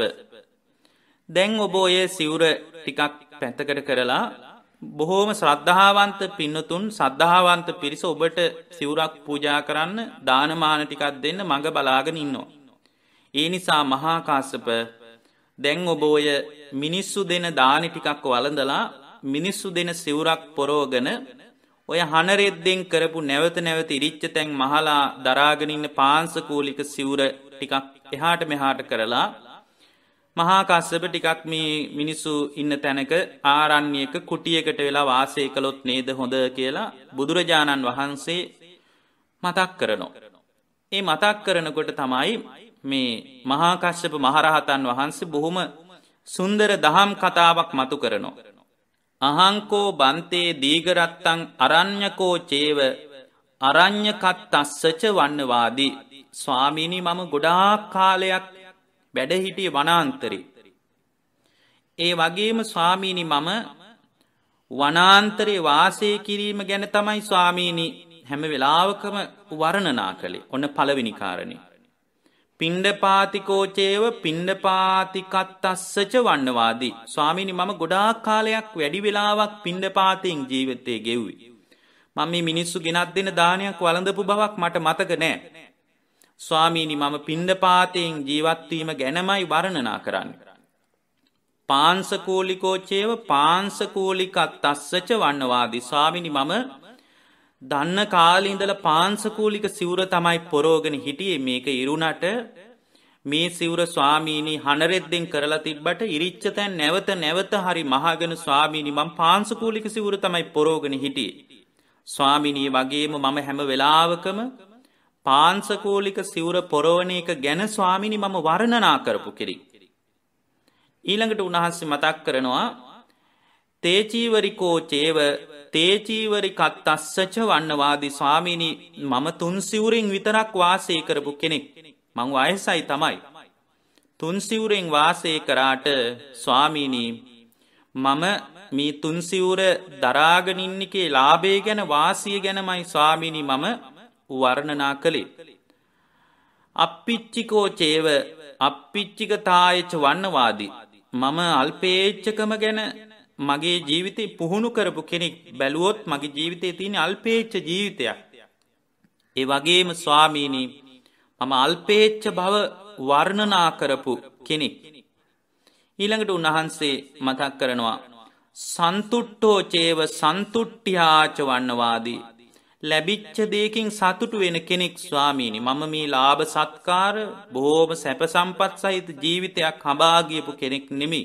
දැන් ඔබ ඔය සිවුර ටිකක් පැතකට කරලා බොහෝම ශ්‍රද්ධාවන්ත පින්නතුන් සද්ධාවන්ත පිරිස ඔබට සිවුරක් පූජා කරන්න දානමාන ටිකක් දෙන්න මඟ බලාගෙන ඉන්නවා. ඒ නිසා මහාකාශප දැන් ඔබ ඔය මිනිස්සු දෙන දානි ටිකක් වළඳලා මිනිස්සු දෙන සිවුරක් පොරෝගන ඔය හනරෙද්දෙන් කරපු නැවත නැවත ඉරිච්ච තැන් මහලා දරාගෙනඉන්න පාන්සකූලික සිවුර ටිකක් එහාට මෙහාට කරලා මහාකස්සප ටිකක් මේ මිනිස්සු ඉන්න තැනක ආරණ්‍යක කුටියකට වෙලා වාසය කළොත් නේද හොඳ කියලා බුදුරජාණන් වහන්සේ මතක් කරනවා. ඒ මතක් කරනකොට තමයි මේ මහාකශ්‍යප මහරහතන් වහන්සේ බොහොම සුන්දර දහම් කතාවක් මතු කරනවා. අහංකෝ බන්තේ දීගරත්තං අරං්ඥකෝ චේව අරං්ඥකත් අස්සච වන්නවාදී. ස්වාමීණි මම ගොඩාක් කාලයක් වැඩහිටිය වනාන්තරි. ඒ වගේම ස්වාමීණි මම වනාන්තරේ වාසය කිරීම ගැන තමයි ස්වාමීණී හැම වෙලාවකම වරණනා කළේ ඔන්න පලවිනිකාරණේ. පිණ්ඩපාතිකෝචේව පිණ්ඩපාතිකත්තස්සච වන්නවාදී. ස්වාමිනි මම ගොඩාක් කාලයක් වැඩි වෙලාවක් පිණ්ඩපාතියෙන් ජීවිතය ගෙව්වි. මම මේ මිනිස්සු ගෙනත් දෙන දානයක් වළඳපු බවක් මට මතක නෑ. ස්වාමීනි මම පිණ්ඩපාතයෙන් ජීවත්වීම ගැනමයි වරණනා කරන්න. පාන්සකූලිකෝචේව පාන්සකූලිකත් අස්සච වන්නවාදී ස්වාමිනි මම දන්න කාලින්දල පාන්සකූලික සිවුර තමයි පොරෝගෙන හිටියේ මේක ඉරුණට මේ සිවුර ස්වාමීණී හනරෙද්දෙන් කරලා තිබ්බට ඉරිච්චතැන් නැවත නැවත හරි මහගෙන ස්වාමීණි මං පාන්සකූලික සිවුර තමයි පොරෝගෙන හිටියේ. ස්වාමිණී වගේම මම හැම වෙලාවකම පාන්සකූලික සිවුර පොරෝණ එක ගැන ස්වාමිණි මම වර්ණනා කරපු කිරි. ඊළඟට උණහන්සේ මතක් කරනවා තේචීවරිකෝ චේව තේචීවරි කත්තස්සච වන්නවාදී ස්වාමීණී මම තුන්සිවුරෙන් විතරක් වාසය කරපු කෙනෙක්. මං අයසයි තමයි. තුන්සිවුරෙන් වාසය කරාට ස්වාමීණී මම මේ තුන්සිවුර දරාගනින්නිකේ ලාබේ ගැන වාසිය ගැනමයි ස්වාමිණි මම වර්ණනා කළේ. අප්පිච්චිකෝ චේව අප්පිච්චික තායච වන්නවාදී. මම අල්පේච්චකම ගැන මගේ ජීවිතය පුහුණු කරපු කෙනෙක් බැලුවොත් මගේ ජීවිතය තියෙන අල්පේච්ච ජීවිතයක්. ඒ වගේම ස්වාමීනී මම අල්පේච්ච බව වර්ණනා කරපු කෙනෙක්. ඊළඟට උන්වහන්සේ මතක් කරනවා. සන්තුට්ටෝ චේව සන්තුට්ටිහාච වන්නවාදී. ලැබිච්ච දෙයකින් සතුටු වෙන කෙනෙක් ස්වාමීනි මම මේ ලාභ සත්කාර බොහෝම සැපසම්පත් සහිත ජීවිතයක් හබාගියපු කෙනෙක් නෙමේ.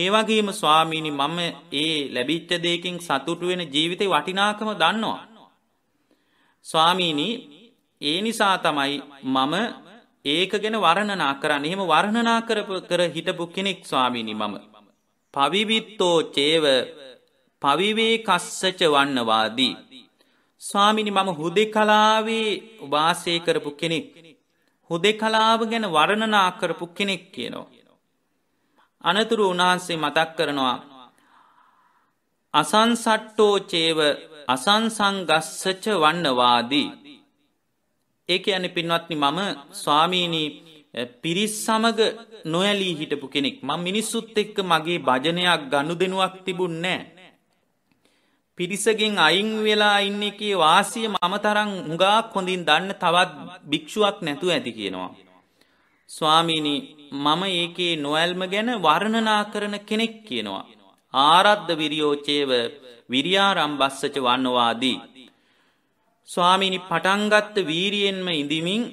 ඒවගේම ස්වාමීණි මම ඒ ලැබිච්ච දෙයකින් සතුටු වෙන ජීවිතේ වටිනාකම දන්නවා. ස්වාමීණී ඒ නිසා තමයි මම ඒක ගැන වරණනා කරන්න එහෙම වර්ණනා කරපු කර හිටපු කෙනෙක් ස්වාමීණි මම. පවිවිත්තෝ චේව පවිවේ කස්සච වන්නවාදී. ස්වාමිනි මම හුදෙ කලාවේ වාසය කරපු කෙනෙක්. හුදෙ කලාව ගැන වරණනා කරපු කෙනෙක් කියනවා. අනතුරු උන්වහන්සේ මතක් කරනවා. අසන්සට්ටෝ චේව අසංසංගස්සච වන්නවාදී. ඒක ඇන පින්වත්නි මම ස්වාමීණී පිරිස් සමග නොයලී හිටපු කෙනෙක් ම මිනිස්සුත් එක්ක මගේ භජනයක් ගණු දෙනුවක් තිබුන් නෑ. පිරිසගෙන් අයින් වෙලා ඉන්න එකේ වාසිය මම තරං හුඟාක් හොඳින් දන්න තවත් භික්ෂුවක් නැතුව ඇති කියනවා. ස්වාමීනි මම ඒකේ නොඇල්ම ගැන වර්ණනා කරන කෙනෙක් කියනවා. ආරද්ධ විරියෝචේව විරියාරම් බස්සච වන්නවාදී. ස්වාමිනි පටන්ගත්ත වීරියෙන්ම ඉඳමින්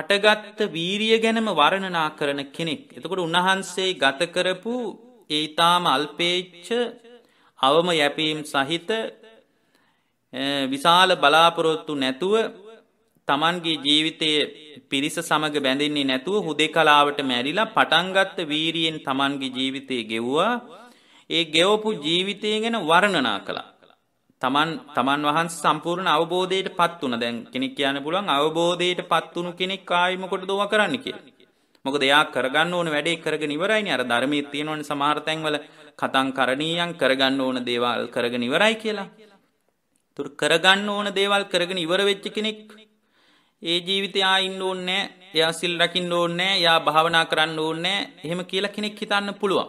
හටගත්ත වීරිය ගැනම වරණනා කරන කෙනෙක්. එතකොට උන්වහන්සේ ගතකරපු ඒතාම අල්පේච්ච අවම යැපීම් සහිත විශාල බලාපොරොත්තු නැතුව තමන්ගේ ජීවිතයේ පිරිස සමග බැඳෙන්නේ නැතුව හුදෙකලාවට මැරිලා පටන්ගත්ත වීරියෙන් Tamanගේ ජීවිතේ ගෙව්වා. ඒ ගෙවපු ජීවිතය ගැන වර්ණනා කළා. Taman Taman වහන්සේ සම්පූර්ණ අවබෝධයට පත් වුණා. දැන් කෙනෙක් කියන්න පුළුවන් අවබෝධයට පත් වුණු කෙනෙක් ආයි මොකටද ඔවා කරන්න කියලා. මොකද එයා කරගන්න ඕන වැඩේ කරගෙන ඉවරයිනේ අර ධර්මයේ තියෙනවනේ සමහර තැන්වල කතං කරණීයන් කරගන්න ඕන දේවල් කරගෙන ඉවරයි කියලා. තුර කරගන්න ඕන දේවල් කරගෙන ඉවර වෙච්ච කෙනෙක් ඒ ජීවිතයා ඉන්න ඕන්නෑ එයා සිල් රකින්න ඕන්නෑ යා භාවනා කරන්න ඕන්නෑ එහෙම කියල කෙනෙක් හිතන්න පුළුවන්.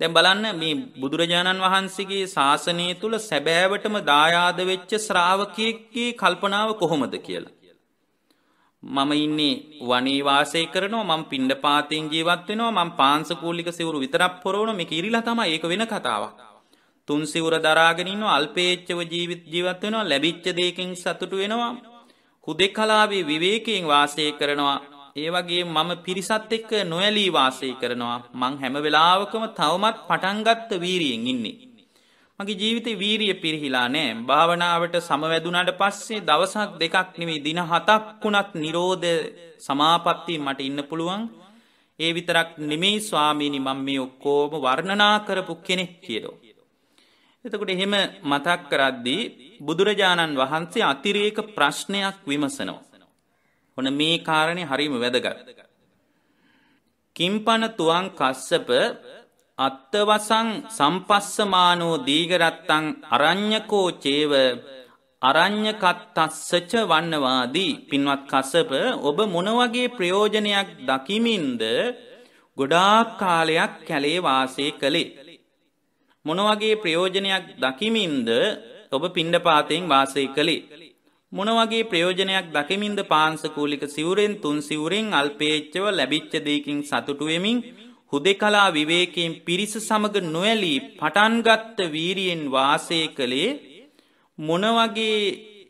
දැම් බලන්න මේ බුදුරජාණන් වහන්සේගේ ශාසනය තුළ සැබෑවටම දායාද වෙච්ච ශ්‍රාවකයක්ගේ කල්පනාව කොහොමද කියලා. මම ඉන්නේ වනේ වාසය කරනවා මම පින්ඩ පාතෙන් ජීවත් වෙනවා මම පාංශකූලික සිවුරු විතරක් පොරවන මේ කිරිලා තමයි ඒක වෙන කතාවක්. තුන් සිවුර දරාගෙන ඉන්නවා අල්පේච්ඡව ජීවිත ජීවත් වෙනවා ලැබිච්ච දෙයකින් සතුටු වෙනවා හුදෙකලාවේ විවේකයෙන් වාසය කරනවා ඒවගේ මම පිරිසත් එක්ක නොයලී වාසය කරනවා මං හැම වෙලාවකම තවමත් පටන්ගත්ත වීරියෙන් ඉන්නේ. මගේ ජීවිත වීරිය පිරිහිලා නෑ භාවනාවට සමවැදුනට පස්සේ දවසක් දෙකක් නෙවේ දින හතක් වුණත් නිරෝධ සමාපත්තිය මට ඉන්න පුළුවන් ඒ විතරක් නෙමෙයි ස්වාමීනි මං මේ ඔක්කෝම වර්ණනා කරපු කෙනෙක් කියලෝ. එතකොට එහෙම මතක් කරද්දී බුදුරජාණන් වහන්සේ අතිරේක ප්‍රශ්නයක් විමසනවා. හොන මේ කාරණය හරිම වැදගත්. කිම්පන තුවන් කස්සප අත්තවසං සම්පස්සමානෝ දීගරත්තං අරඤ්ඤකෝ චේව අරඤ්ඤකත්තස්සච වන්නවාදී පින්වත් කසප ඔබ මොන වගේ ප්‍රයෝජනයක් දකිමින්ද ගොඩාක් කාලයක් කැලේ වාසය කළේ මොන වගේ ප්‍රයෝජනයක් දකිමින්ද ඔබ පිණ්ඩපාතයෙන් වාසය කළේ. මොන වගේ ප්‍රයෝජනයක් දකිමින්ද පාංශකූලික සිවුරෙන් තුන් සිවුරෙන් අල්පේච්චව ලැබිච්ච දෙයකින් සතුටු වෙමින් හුදෙකලා විවේකයෙන් පිරිස සමග නොඇලී පටන්ගත්ත වීරියෙන් වාසය කළේ මොන වගේ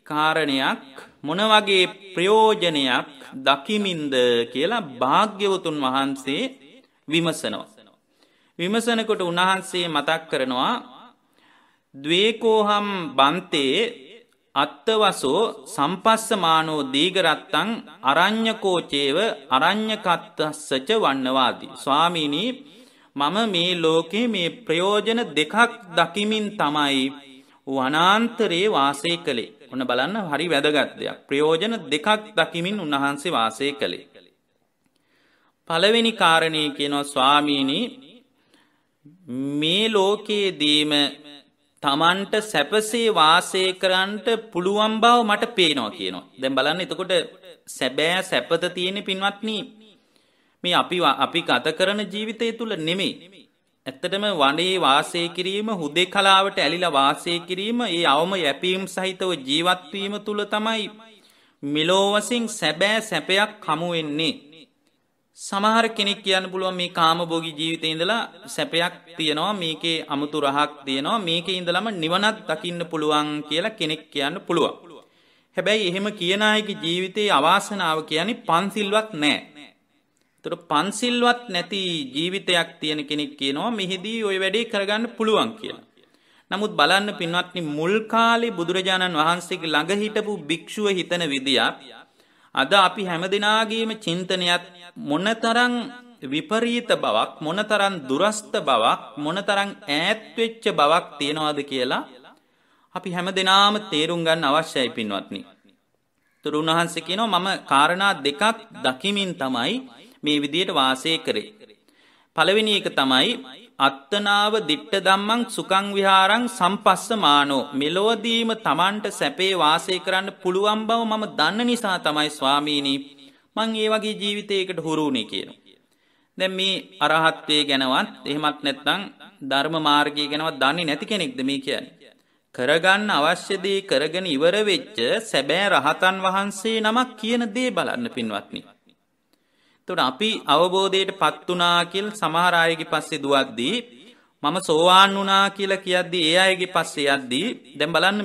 කාරණයක් මොන වගේ ප්‍රයෝජනයක් දකිමින්ද කියලා භාග්‍යවතුන් වහන්සේ විමසනවා. විමසනකොට උන්වහන්සේ මතක් කරනවා දවේකෝහම් බන්තයේ අත්තවසෝ සම්පස්සමානෝ දීගරත්තං අරං්ඥකෝචේව අරං්ඥකත්තස්සච වන්නවාදී. ස්වාමීණී මම මේ ලෝකේ මේ ප්‍රයෝජන දෙකක් දකිමින් තමයි වනාන්තරයේ වාසය කළේ. ඔන්න බලන්න හරි වැදගත් දෙයක් ප්‍රයෝජන දෙකක් දකිමින් උන්වහන්සේ වාසය කළේ. පළවෙනි කාරණය කියනවා ස්වාමීණී මේ ලෝකයේදීම තමන්ට සැපසේ වාසය කරන්නට පුළුවන් බව මට පේනවා කියනවා. දැන් බලන්න එතකොට සැබෑ සැපත තියෙන පින්වත්නි මේ අපි අපි ගත කරන ජීවිතය තුළ නෙමෙයි. ඇත්තටම වනේ වාසය කිරීම හුදේ කලාවට ඇලිලා වාසය කිරීම ඒ අවම යැපීම් සහිතව ජීවත්වීම තුළ තමයි මෙලෝවසින් සැබෑ සැපයක් හමුවෙන්නේ. සමහර කෙනෙක් කියන්න පුළුවන් මේ කාම බොගි ජීවිතය ඉඳලා සැපයක් තියෙනවා මේකේ අමුතු රහක් තියෙනවා මේක ඉඳලම නිවනත් දකින්න පුළුවන් කියලා කෙනෙක් කියන්න පුළුවන්. හැබැයි එහෙම කියනායක ජීවිතයේ අවාසනාව කියන්නේ පන්සිල්වත් නෑ. තුර පන්සිල්වත් නැති ජීවිතයක් තියෙන කෙනෙක් කියනවා මෙහිදී ඔය වැඩේ කරගන්න පුළුවන් කියලා. නමුත් බලන්න පින්වත්නි මුල් කාලේ බුදුරජාණන් වහන්සේගේ ළඟ හිටපු භික්ෂුව හිතන විදියක් අද අපි හැම දෙනාගේම චින්තනයත් මොනතරං විපරීත බවක් මොනතරන් දුරස්ත බවක් මොනතරං ඈත්වෙච්ච බවක් තියෙනවාද කියලා අපි හැම දෙනාම තේරුම් ගන්න අවශ්‍යයි පින්වත්නි. තුරුණහන්සේ කියනවා මම කාරණා දෙකක් දකිමින් තමයි මේ විදියට වාසය කරේ. පළවෙනි එක තමයි අත්තනාව දිට්ට දම්මං සුකං විහාරං සම්පස්සමානෝ මෙලොවදීම තමන්ට සැපේ වාසය කරන්න පුළුවන් බව මම දන්න නිසා තමයි ස්වාමීනී මං ඒ වගේ ජීවිතයකට හුරුුණේ කියන. දැන් මේ අරහත්වය ගැනවත් එහෙමත් නැත්නම් ධර්ම මාර්ගය ගැනවත් දන්නේ නැති කෙනෙක්ද මේ කියන්නේ. කරගන්න අවශ්‍ය දේ කරගෙන ඉවර වෙච්ච සැබෑ රහතන් වහන්සේ නමක් කියන දේ බලන්න පින්වත්නි. තොට අපි අවබෝධයට පත්වනාකිල් සමහරායගේ පස්සේ දුවක්දී මම සෝවාන් වනා කියල කියද්දි ඒ අයගේ පස්සේ යද්දී දැම් බලන්න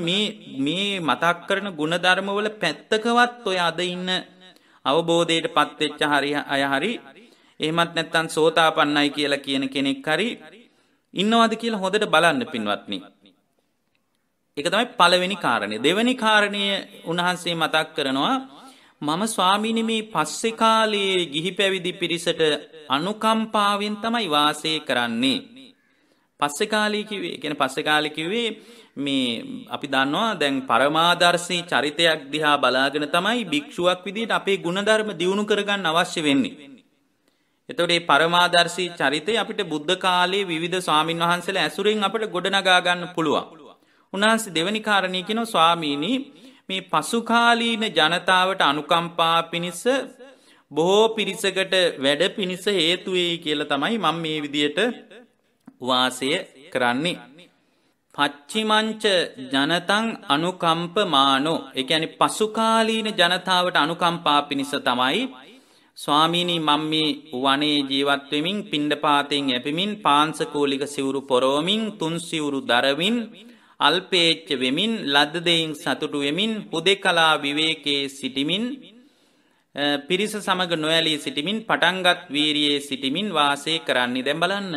මේ මතක් කරන ගුණධර්මවල පැත්තකවත් ඔය අද ඉන්න අවබෝධයට පත්වෙච්ච හරි අයහරි ඒමත් නැත්තන් සෝතා පන්නයි කියලා කියන කෙනෙක් හරි ඉන්නවාද කියලා හොඳට බලන්න පින්වත්නි. එක තමයි පළවෙනි කාරණය දෙවැනි කාරණය උන්වහන්සේ මතක් කරනවා මම ස්වාමිනි මේ පස්සෙ කාලයේ ගිහි පැවිදි පිරිසට අනුකම්පාවෙන් තමයි වාසය කරන්නේ. පස්සෙ කාලී කිවේ ගැන පස්සෙ කාලි කිවේ මේ අපි දන්නවා දැන් පරමාදර්ශී චරිතයක් දිහා බලාගෙන තමයි භික්ෂුවක් විදිහට අපේ ගුණධර්ම දියුණු කරගන්න අවශ්‍ය වෙන්නේ. එතකොට මේ පරමාදර්ශී චරිතය අපිට බුද්ධ කාලයේ විවිධ ස්වාමින් වහන්සේලා ඇසුරෙන් අපිට ගොඩනගා ගන්න පුළුවන්. උන්වහන්සේ දෙවනි කාරණේ කියනවා ස්වාමීනි මේ පසුකාලීන ජනතාවට අනුකම්පා පිණිස බොහෝ පිරිසකට වැඩ පිණිස හේතුවයි කියල තමයි මං මේ විදියට වාසය කරන්නේ. පච්චිමංච ජනතං අනුකම්පමානෝ එකැනි පසුකාලීන ජනතාවට අනුකම්පා පිණිස තමයි ස්වාමීණී මං මේ වනේ ජීවත්වමින් පිණ්ඩපාතයෙන් ඇපිමින් පාන්සකූලික සිවුරු පොරෝමින් තුන් සිවුරු දරවින් අල්පේච්ච වෙමින් ලද්ද දෙයින් සතුටු වෙමින් හුදෙකලා විවේකයේ සිටිමින් පිරිස සමග නොඇලී සිටිමින් පටන්ගත් වීරයේ සිටිමින් වාසය කරන්නේ දැම් බලන්න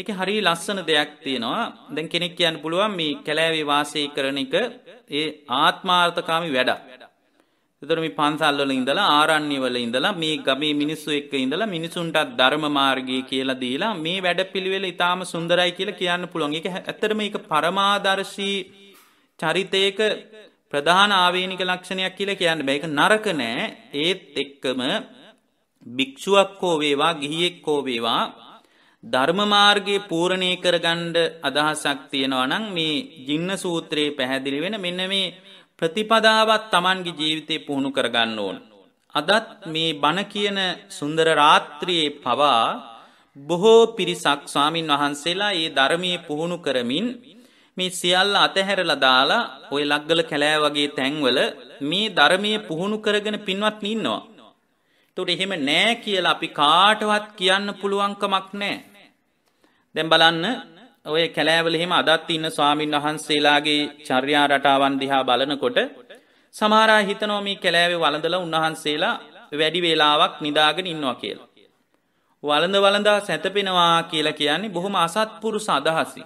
එක හරි ලස්සන දෙයක් තියෙනවා දැන් කෙනෙක් කියන්න පුළුවන් මේ කැලෑවේ වාසය කරන එක ඒ ආත්මාර්ථකාමි වැඩක්. එතකොට මේ පන්සල් වල ඉඳලා ආරණ්‍ය වල ඉඳලා මේ ගමේ මිනිස්සු එක්ක ඉඳලා මිනිසුන්ටත් ධර්ම මාර්ගය කියලා දීලා මේ වැඩපිළිවෙල ඊටාම සුන්දරයි කියලා කියන්න පුළුවන්. ඒක ඇත්තටම ඒක පරමාදර්ශී චරිතයක ප්‍රධාන ආවේනික ලක්ෂණයක් කියලා කියන්න බෑ. ඒක නරක නෑ. ඒත් එක්කම භික්ෂුවක් හෝ වේවා ගිහියෙක් හෝ වේවා ධර්ම මාර්ගයේ පූර්ණේ කරගන්න අදහසක් තියෙනවා නම් මේ ජින්න සූත්‍රයේ පැහැදිලි වෙන මෙන්න මේ ප්‍රතිපදාවත් Tamanගේ ජීවිතේ පුහුණු කරගන්න ඕන. අදත් මේ බණ කියන සුන්දර රාත්‍රියේ පවා බොහෝ පිරිසක් ස්වාමින් වහන්සේලා ඒ ධර්මයේ පුහුණු කරමින් මේ සියල්ල අතහැරලා දාලා ওই ලග්ගල කැලෑ වගේ තැන්වල මේ ධර්මයේ පුහුණු කරගෙන පින්වත්නි ඉන්නවා. ඒතකොට එහෙම නෑ කියලා අපි කාටවත් කියන්න පුළුවන්කමක් නෑ. දැන් බලන්න ඔය කැලෑවල එහෙම අදත් ඉන්න ස්වාමින් වහන්සේලාගේ චර්යා රටාවන් දිහා බලනකොට සමහරා හිතනවා මේ කැලෑවේ වළඳලා උන්වහන්සේලා වැඩි වේලාවක් නිදාගෙන ඉන්නවා කියලා. වළඳ වළඳා සැතපෙනවා කියලා කියන්නේ බොහොම අසත්පුරුස අදහසි.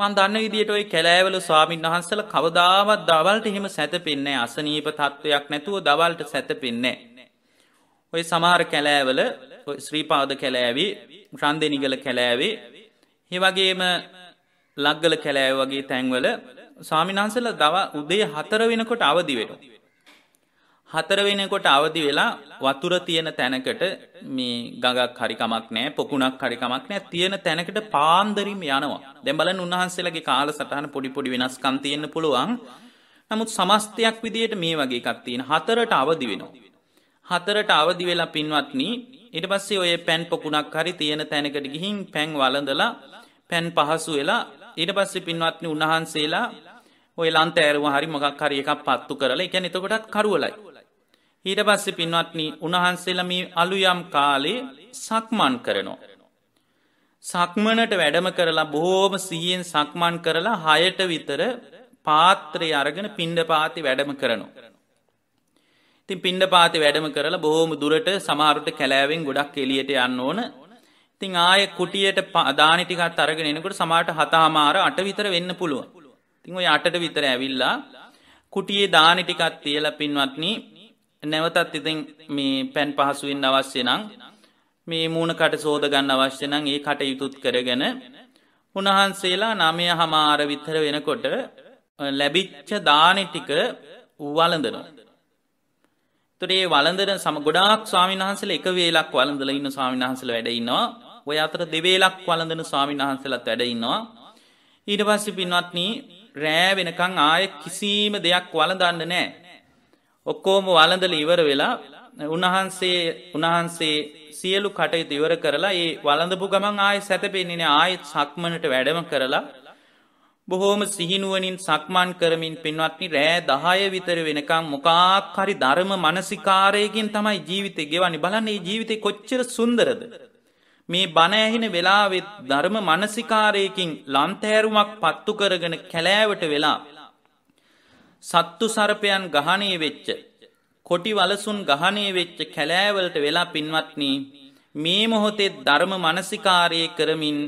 මන් දන්න විදියට ඔය කැලෑවල ස්වාමින් වහන්සල කවදාවත් දවල්ට එහෙම සැතපෙන්නේ අසනීප තත්ත්වයක් නැතුව දවල්ට සැතපෙන්නේ. ඔය සමහර කැලෑවල ශ්‍රීපාද කැලෑවේ ශ්‍රන්දනිගල කැලෑවේ ඒවගේම ලක්ගල කැලෑ වගේ තැන්වල ස්වාමිනාන්සල දව උදේ හතර වෙනකොට අවදි වෙන. හතර වෙනකොට අවදි වෙලා වතුර තියෙන තැනකට මේ ගඟක් හරිකමක් නෑ පොකුණක් හරිකමක් නෑ තියෙන තැනකට පාන්දරීම යනවා දෙැබලන් උන්හන්සේලගේ කාල සටහන පොඩිපොඩි වෙනස්කන් තියෙන පුළුවන් නමුත් සමස්තයක් විදියට මේ වගේ කත්තියෙන හතරට අවදි වෙනවා. හතරට අවදි වෙලා පින්වත්නී ඉට පස්සේ ඔය පැන් පොකුණක් හරි තියෙන තැනකට ගිහින් පැන් වලඳලා පැන් පහසු වෙලා ඊට පස්සේ පින්වත්න උන්වහන්සේලා ඔය ලන්ත ඇරුව හරි මොකක් හරි එකක් පත්තු කරලා එකැන එතකොටත් කරුවලයි. ඊට පස්සේ පින්වත්න උන්වහන්සේලා මේ අලුයම් කාලේ සක්මන් කරනවා. සක්මනට වැඩම කරලා බොහෝම සීයෙන් සක්මන් කරලා හයට විතර පාත්‍රය අරගෙන පිණ්ඩ පාති වැඩම කරනවා. ඉතින් පිණ්ඩ පාති වැඩම කරලා බොහෝම දුරට සමාරුට කැලෑවෙන් ගොඩක් එලියට යන්න ඕන තිං ආය කුටියට පදානි ටිකත් අරගෙන එනකොට සමට හතාමාර අට විතර වෙන්න පුළුව. තිං ඔය අටට විතර ඇවිල්ලා කුටියේ දානි ටිකත් තියල පින්වත්න නැවතත් ඉතින් මේ පැන් පහසුවෙන් අවශ්‍ය නං මේ මූුණ කට සෝද ගන්න අවශ්‍ය නං ඒ කටයුතුත් කරගෙන උණහන්සේලා නමය හමාර විතර වෙනකොට ලැබිච්ච දානෙ ටික වලඳනවා. තුරේ වලඳන සම ගොඩාක් ස්වාමින්හන්සල එක වේලක් වලඳල ඉන්න ස්වාමින්හන්සල වැඩඉන්නවා ඔය අතර දෙවේලක් වලඳන ස්වාමීන් වහන්සලත් වැඩඉන්නවා. ඊට පස්සෙ පින්වත්නී රෑ වෙනකං ආය කිසිීම දෙයක් වලදන්න නෑ. ඔක්කෝම වලඳල ඉවර වෙලා උන්වහන්සේ උන්වහන්සේ සියලු කටයුතු ඉවර කරලා ඒ වලඳපු ගමන් ආය සැතපෙන්නේෙන ආයත් සක්මනට වැඩම කරලා බොහෝම සිහිනුවනින් සක්මාන් කරමින් පින්වත්නි රෑ දහය විතර වෙනකම් මොකාක් හරි ධර්ම මනසිකාරයකින් තමයි ජීවිතය ගෙවනි බලන්නේ ජීවිතය කොච්චර සුන්දරද. මේ බණඇහින වෙලාවෙත් ධර්ම මනසිකාරයකින් ලන්තෑරුමක් පත්තු කරගෙන කැලෑවට වෙලා. සත්තු සරපයන් ගහනය වෙච්ච. කොටි වලසුන් ගහනය වෙච්ච කැලෑවලට වෙලා පින්වත්නී මේ මොහොතෙත් ධර්ම මනසිකාරය කරමින්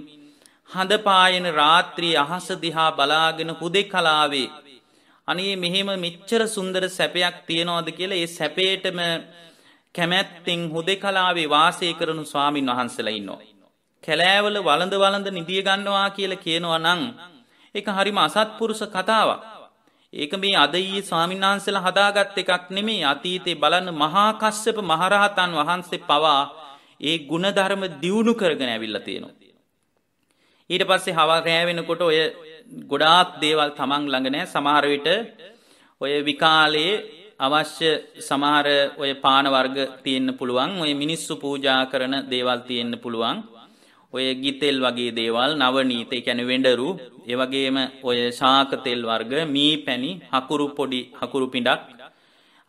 හඳපායන රාත්‍රී අහස දිහා බලාගෙන හුදෙ කලාවේ. අනේ මෙහෙම මිච්චර සුන්දර සැපයක් තියෙනවාද කියලා ඒ සැපේටම කැමැත්තෙන් හුදෙකලාවේ වාසය කරනු ස්වාමින් වහන්සලා ඉන්නවා. කැලෑවල වළඳ වළඳ නිදිය ගන්නවා කියල කියනවා නං. එක හරිම අසත්පුරුෂ කතාවක්. ඒක මේ අදයේ ස්වාමින්හන්සල හදාගත් එකක් නෙමේ අතීතේ බලන්න මහාකශ්‍යප මහරහතන් වහන්සේ පවා ඒ ගුණධර්ම දියුණු කරගෙන ඇවිල්ල තියෙනවා. ඊට පස්සේ හවරෑවෙනකොට ඔය ගොඩාක් දේවල් තමන් ළඟනෑ සමහරවිට ඔය විකාලයේ අවශ්‍ය සමහර ඔය පානවර්ග තියෙන්න්න පුළුවන් ඔය මිනිස්සු පූජා කරන දේවල් තියෙන්න්න පුළුවන් ඔය ගිතෙල් වගේ දේවල් නවනීත එකැන වෙඩරු ඒවගේම ඔය ශාකතෙල් වර්ග මී පැණි හකුරු පොඩි හකුරු පිඩක්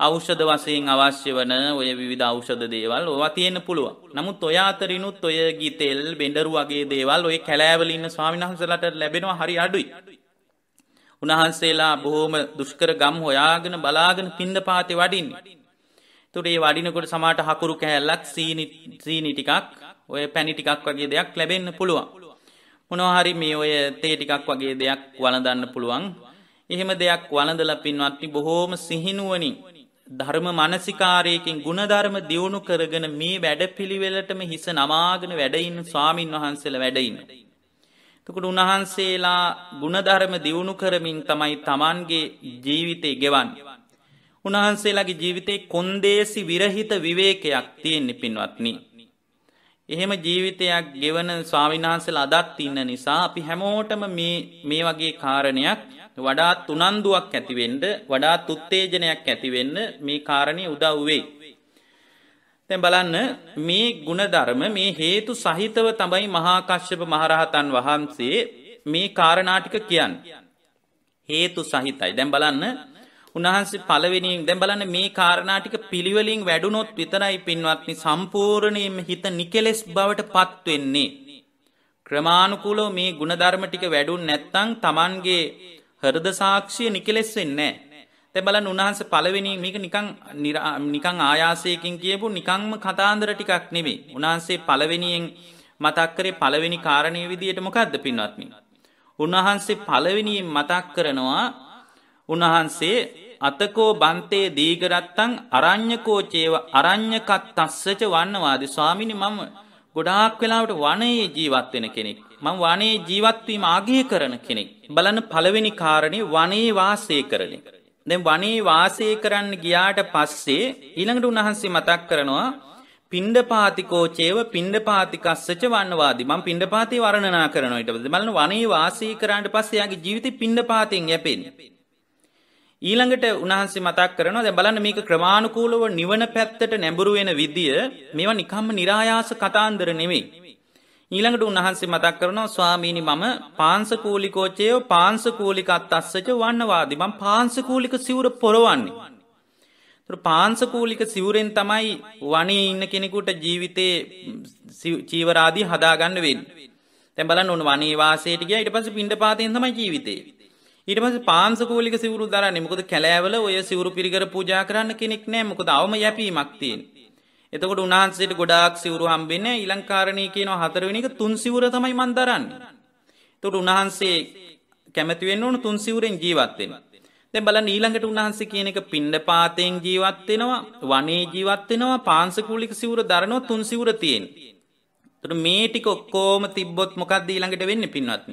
ෞෂධ වසයෙන් අවශ්‍ය වන ඔය විධ ෞෂධ දේවල් ඔවා තියෙන පුළුව නමුත් ඔය අතරිනුත් ඔය ගිතෙල් බෙඩරු වගේ දේවල් ඔය කැලෑවලින්න ස්වාමිහසලට ලැබෙනවා හරි අඩුයි උණහන්සේලා බොහෝම දුෂ්කර ගම් හොයාගෙන බලාගෙන පින්ඩ පාති වඩින්. තුරේ වඩිනකොට සමාට හකුරු කැහැල්ලක් සීනි ටිකක් ඔය පැණි ටිකක් වගේ දෙයක් ලැබෙන්න පුළුවන්. මොනහරි මේ ඔය තේ ටිකක් වගේ දෙයක් වලඳන්න පුළුවන්. එහෙම දෙයක් වලඳල පින්වත්නි බොහෝම සිහිනුවනින් ධර්ම මනසිකාරයකින් ගුණධර්ම දියුණු කරගෙන මේ වැඩ පිළිවෙලටම හිස නමාගෙන වැඩඉන්න ස්වාමීන් වහන්සේල වැඩයින්න. තකට උණහන්සේලා ගුණධර්ම දියුණු කරමින් තමයි තමන්ගේ ජීවිතය ගෙවන්. උණහන්සේලාගේ ජීවිතේ කොන්දේසි විරහිත විවේකයක් තියෙන්න්නේ පින්වත්නී. එහෙම ජීවිතයක් ගෙවන ස්වාවිනාන්සල අදත් ඉන්න නිසා අපි හැමෝටම මේ වගේ කාරණයක් වඩාත් උනන්දුවක් ඇතිවෙන්ඩ වඩාත් උත්තේජනයක් ඇතිවෙන්න මේ කාරණය උදව්වෙයි. තැ බලන්න මේ ගුණධර්ම මේ හේතු සහිතව තමයි මහාකශ්‍යප මහරහතන් වහන්සේ මේ කාරණාටික කියන්. හේතු සහිතයි දැම් බලන්න උන්හන්සේ පලවෙනිින් දැම් බලන්න මේ කාරණාටික පිළිවලින් වැඩුණොත් විතරයි පින්වත්නි සම්පූර්ණයම හිත නිකෙලෙස් බවට පත්වෙන්නේ. ක්‍රමාණුකුලෝ මේ ගුණධර්ම ටික වැඩුන් නැත්තං තමන්ගේ හරද සාක්ෂිය නිකෙලෙස් වෙන්නේ. තැ බලන් උන්හන්ස පලවෙනි මේක නිකං නිකං ආයාසයකින් කියපු නිකංම කතාන්දර ටිකක් නෙවේ. උන්හන්සේ පලවෙනියෙන් මතක්කරේ පලවෙනි කාරණය විදියට මොකක්ද පින්වත්මින්. උන්වහන්සේ පලවෙනියෙන් මතක් කරනවා උන්වහන්සේ අතකෝ බන්තේ දීගරත්තං අරං්්‍යකෝචේව අරං්්‍යකත් තස්සච වන්නවාද ස්වාමිනි මම ගොඩාක් වෙලාවට වනයේ ජීවත්වෙන කෙනෙක්. මං වනේ ජීවත්වීම ආගේ කරන කෙනෙක්. බලන පළවෙනි කාරණය වනේ වාසය කරන. දැ වනේ වාසය කරන්න ගියාට පස්සේ ඊළඟට උන්හන්සේ මතක් කරනවා පින්ඩ පාතිකෝචේව පින්ඩ පාතිකස්සච වන්නවාදී මං පින්ඩ පාති වරණනා කරන ඉටද බලන වනේ වාසය කරන්නට පස්සයාගේ ජීවිත පින්ඩ පාතිෙන් යැපෙන්. ඊළඟට උන්හන්සේ මතක් කරනවා දැ බලන්න මේක ක්‍රමාණුකූලව නිවන පැත්තට නැඹුරුවෙන විදිිය මෙවා නිකම්ම නිරායාස කතාන්දර නෙමේ. ඊළඟට උන්හන්සේ මතක් කරනවා ස්වාමීනි මම පාන්සකූලිකෝච්චයෝ පාන්සකූලිකත් අස්සච වන්නවාදි මං පාන්සකූලික සිවුර පොරවන්නේ. පාන්සකූලික සිවුරෙන් තමයි වනී ඉන්න කෙනෙකුට ජීවිතයේ චීවරාදී හදාගන්න වෙන්. තැබල නොන වනේවාසේටික ඊට පස පිඩ පාතයෙන් තමයි ජීවිතේ. ඉටමස පාන්සකූලික සිවරු දරන්නේ මොකද කැලෑවල ඔය සිවරු පිරිකර පූජා කරන්න කෙනෙක් නෑ මොකද අවම යැපීමක්තියෙන්. එතකොට උන්හන්සේට ගොඩාක් සිවරු හම්බෙන්න ඉලංකාරණය කියනවා හතරවෙනික තුන් සිවර තමයි මන්දරන්න. තොට උන්හන්සේ කැමැතිවෙන්න ඕන තුන් සිවරෙන් ජීවත්වෙන. බල ඊළඟට උන්හන්සේ කියන එක පින්ඩ පාතයෙන් ජීවත්වෙනවා වනේ ජීවත්වෙනවා පාන්සකූලික සිවර දරනවා තුන් සිවර තියෙන්. තුට මේටික ඔක්කෝම තිබ්බොත් මොකක්ද ඊළඟට වෙන්න පින්වත්ම.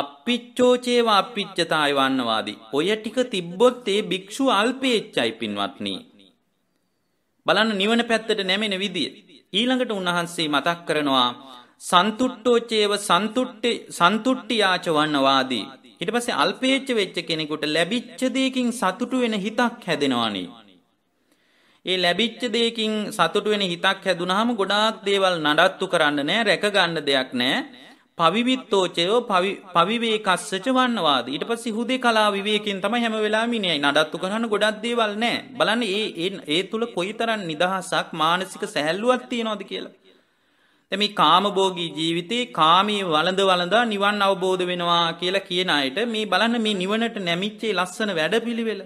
අපිච්චෝචේවා අපිච්චතායවන්නවාදී. ඔය ටික තිබ්බොත් ඒ භික්‍ෂු අල්පේච්චයි පින්වත්නී. බලන්න නිවන පැත්තට නැමෙන විදිය. ඊළඟට උන්වහන්සේ මතක් කරනවා සන්තුට්ටෝචේව සන්තුට්ටියාච වන්නවාදී. හිට පසේ අල්පේච්ච වෙච්ච කෙනෙකුට ලැබිච්චදයකින් සතුටු වෙන හිතක් හැදෙනවානී. ඒ ලැබිච්ච දෙයකින් සතුටු වෙන හිතක් හැදුනහම ගොඩාක් දේවල් නඩත්තු කරන්න නෑ රැකගන්න දෙයක් නෑ පවිවිත්තෝචයෝ පවිවේකස්සච වන්නවාද ඊට පස් හුදේ කලා විවේකින් තම හැම වෙලාමිනේ නඩත්තු කරන්න ගොඩක් දේවල් නෑ බලන්න ඒ ඒ තුළ කොයිතරන් නිදහසක් මානසික සැහැල්ලුවක් තියෙනවාද කියලා. තැම කාමබෝගී ජීවිතේ කාමී වලඳ වලඳ නිවන් අවබෝධ වෙනවා කියලා කියන අයට මේ බලන්න මේ නිවනට නැමිච්චේ ලස්සන වැඩ පිළිවෙල.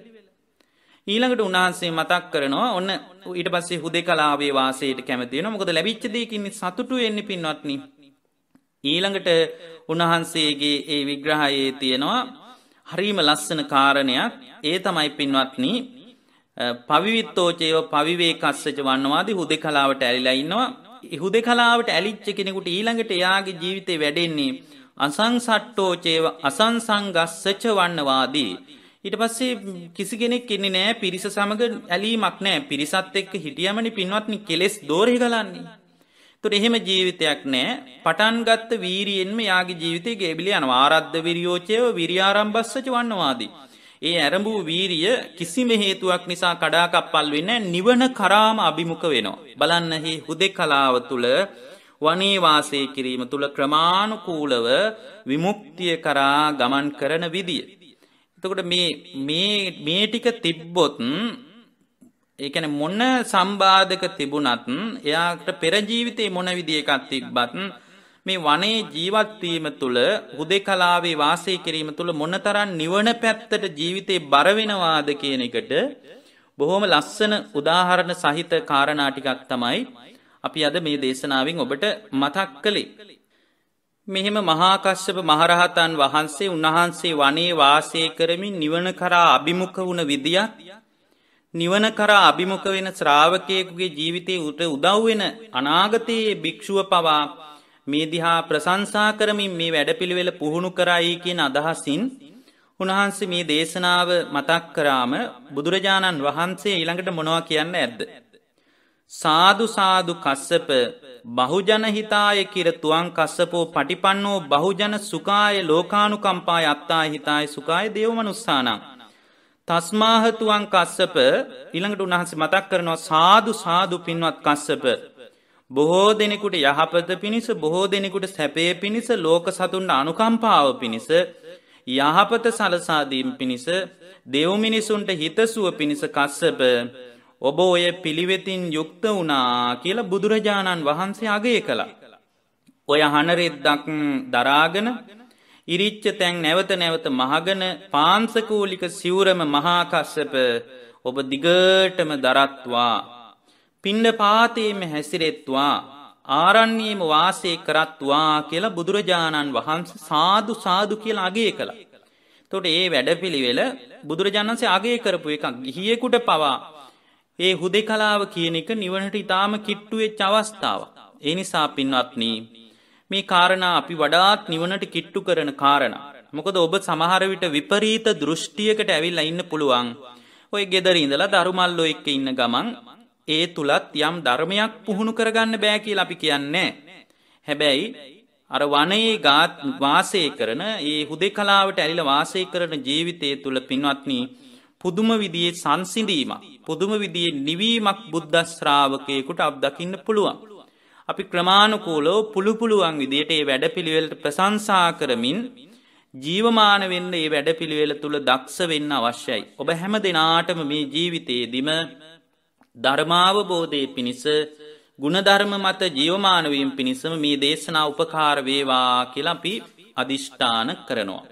ඊළඟට උන්හන්සේ මතක් කරනවා ඔන්න ඊට පස්සේ හුදේ කලාවේ වාසයට කැමතියෙන මොකද ලැබිච්චදයකින්නේ සතුටු එන්න පින්වත්න්නේ. ඊළඟට උණහන්සේගේ ඒ විග්‍රහයේ තියෙනවා හරීම ලස්සන කාරණයක් ඒ තමයි පින්වත්නි පවිවිත්තෝචේව පවිවේකස්සච වන්නවාදී හුදෙකලාවට ඇලිලා ඉන්නවා. හුදෙකලාවට ඇලිච්ච කෙනෙකුට ඊළඟට එයාගේ ජීවිතේ වැඩෙන්නේ අසංසට්ටෝචේව අසංසංගස්සච වන්නවාදී. ඊට පස්සේ කිසි කෙනෙක් ඉන්නේ නැහැ පිරිස සමග ඇලීමක් නැහැ. පිරිසත් එක්ක හිටියමනි පින්වත්නි කෙලෙස් දෝරේ ගලන්නේ. තුර එහෙම ජීවිතයක් නෑ පටන්ගත්ත වීරියෙන්ම යාගේ ජීවිතය ගේබිලි යන ආරද්ධ විරියෝචයව විරියාරම්භස්සච වන්නවාදී. ඒ ඇරඹූ වීරිය කිසිම හේතුවක් නිසා කඩාකප්පල් වෙන්න නිවන කරාම අභිමුක වෙනවා. බලන්න හි හුදෙ කලාව තුළ වනේවාසය කිරීම තුළ ක්‍රමාණුකූලව විමුක්තිය කරා ගමන් කරන විදිය. එතකොට මේ ටික තිබ්බොත්න් ඒකැන මොන්න සම්බාධක තිබුණත් එයාට පෙරජීවිතයේ මොන විදිියකත් තිබ්බත්න් මේ වනේ ජීවත්වීම තුළ හුදෙ කලාවේ වාසය කිරීම තුළ මොනතරන් නිවන පැත්තට ජීවිතයේ බරවෙනවාද කියන එකට බොහොම ලස්සන උදාහරණ සහිත කාරණාටිකක් තමයි අපි අද මේ දේශනාවෙන් ඔබට මතක් කළේ. මෙහෙම මහාකශ්‍යප මහරහතන් වහන්සේ උන්වහන්සේ වනේ වාසය කරමින් නිවන කරා අභිමුඛ වුණ විදිියත් නිවන කරා අභිමුඛ වෙන ශ්‍රාවකයෙකුගේ ජීවිතය උට උදව්වෙන අනාගතයේ භික්‍ෂුව පවා මේ දිහා ප්‍රසංසා කරමින් මේ වැඩපිළිවෙල පුහුණු කරයි කියන අදහසින් උන්වහන්සේ මේ දේශනාව මතක් කරාම බුදුරජාණන් වහන්සේ ඊළඟට මොනවා කියන්න ඇද්ද. සාදු සාදු කස්සප බහුජනහිතාය කිර තුවන් කස්සපෝ පටිපන්නෝ බහුජන සුකාය ලෝකානු කම්පාය අත්තා හිතාය සුකාය දේවමනුස්සානක්. තස්මාහතුවන් කස්සප ඉළඟට උන්හන්සේ මතක් කරනවා සාදු සාදු පින්වත් කස්සප. බොහෝ දෙනෙකුට යහපත පිණිස බොහෝ දෙනෙකුට සැපේ පිණිස ලෝක සතුන්ට අනුකම්පාව පිණිස යහපත සලසාදීම් පිණිස දෙව්මිනිසුන්ට හිතසුව පිණිස කස්සප ඔබ ඔය පිළිවෙතින් යුක්ත වනා කියල බුදුරජාණන් වහන්සේ අගේ කළ. ඔය හනරෙද්දක් දරාගෙන ඉරිච්ච තැන් නැවත නැවත මහගෙන පාංශකූලික සිවුරම මහාකස්සප ඔබ දිගටම දරත්වා. පිණ්ඩ පාතේම හැසිරෙත්වා ආරන්නේම වාසය කරත්වා කියලා බුදුරජාණන් වහන්ස සාදු සාදු කියලා අගේ කළ. තොට ඒ වැඩපිළිවෙල බුදුරජාණන්සේ අගේ කරපු එකක් ගිහියෙකුට පවා. ඒ හුදෙ කලාව කියන එක නිවනට ඉතාම කිට්ටුවේ චවස්ථාව. ඒ නිසා පින්වත්නී මේ කාරණා අපි වඩාත් නිවනට කිට්ටු කරන කාරණ. මොකද ඔබ සමහරවිට විපරීත දෘෂ්ටියකට ඇවිල්ලා ඉන්න පුළුවන්. ඔය ගෙදර ඉඳලා දරුමල්ලෝ එක්ක ඉන්න ගමන් ඒ තුලත් යම් ධර්මයක් පුහුණු කරගන්න බෑ කියලා අපි කියන්නේ. හැබැයි අර වනයේ ගාත් වාසය කරන ඒ හුදෙකලාවට ඇලිලා වාසය කරන ජීවිතය තුල පින්වත්නි පුදුම විදියේ සංසිඳීමක් පුදුම විදියේ නිවීමක් බුද්ධ ශ්‍රාවකයෙකුට අත්දකින්න පුළුවන්. අපි ක්‍රමාණුකූලෝ පුළුපුළුවන් විදියට ඒ වැඩපිළිවෙලට ප්‍රසංසා කරමින් ජීවමාන වෙන්න ඒ වැඩපිළිවෙල තුළ දක්ෂ වෙන්න අවශ්‍යයි. ඔබ හැම දෙනාටම මේ ජීවිතයේදිම ධර්මාවබෝධය පිණිස ගුණධර්ම මත ජීවමානවීම් පිණිසම මේ දේශනා උපකාරවේවා කියලපි අධිෂ්ඨාන කරනවා.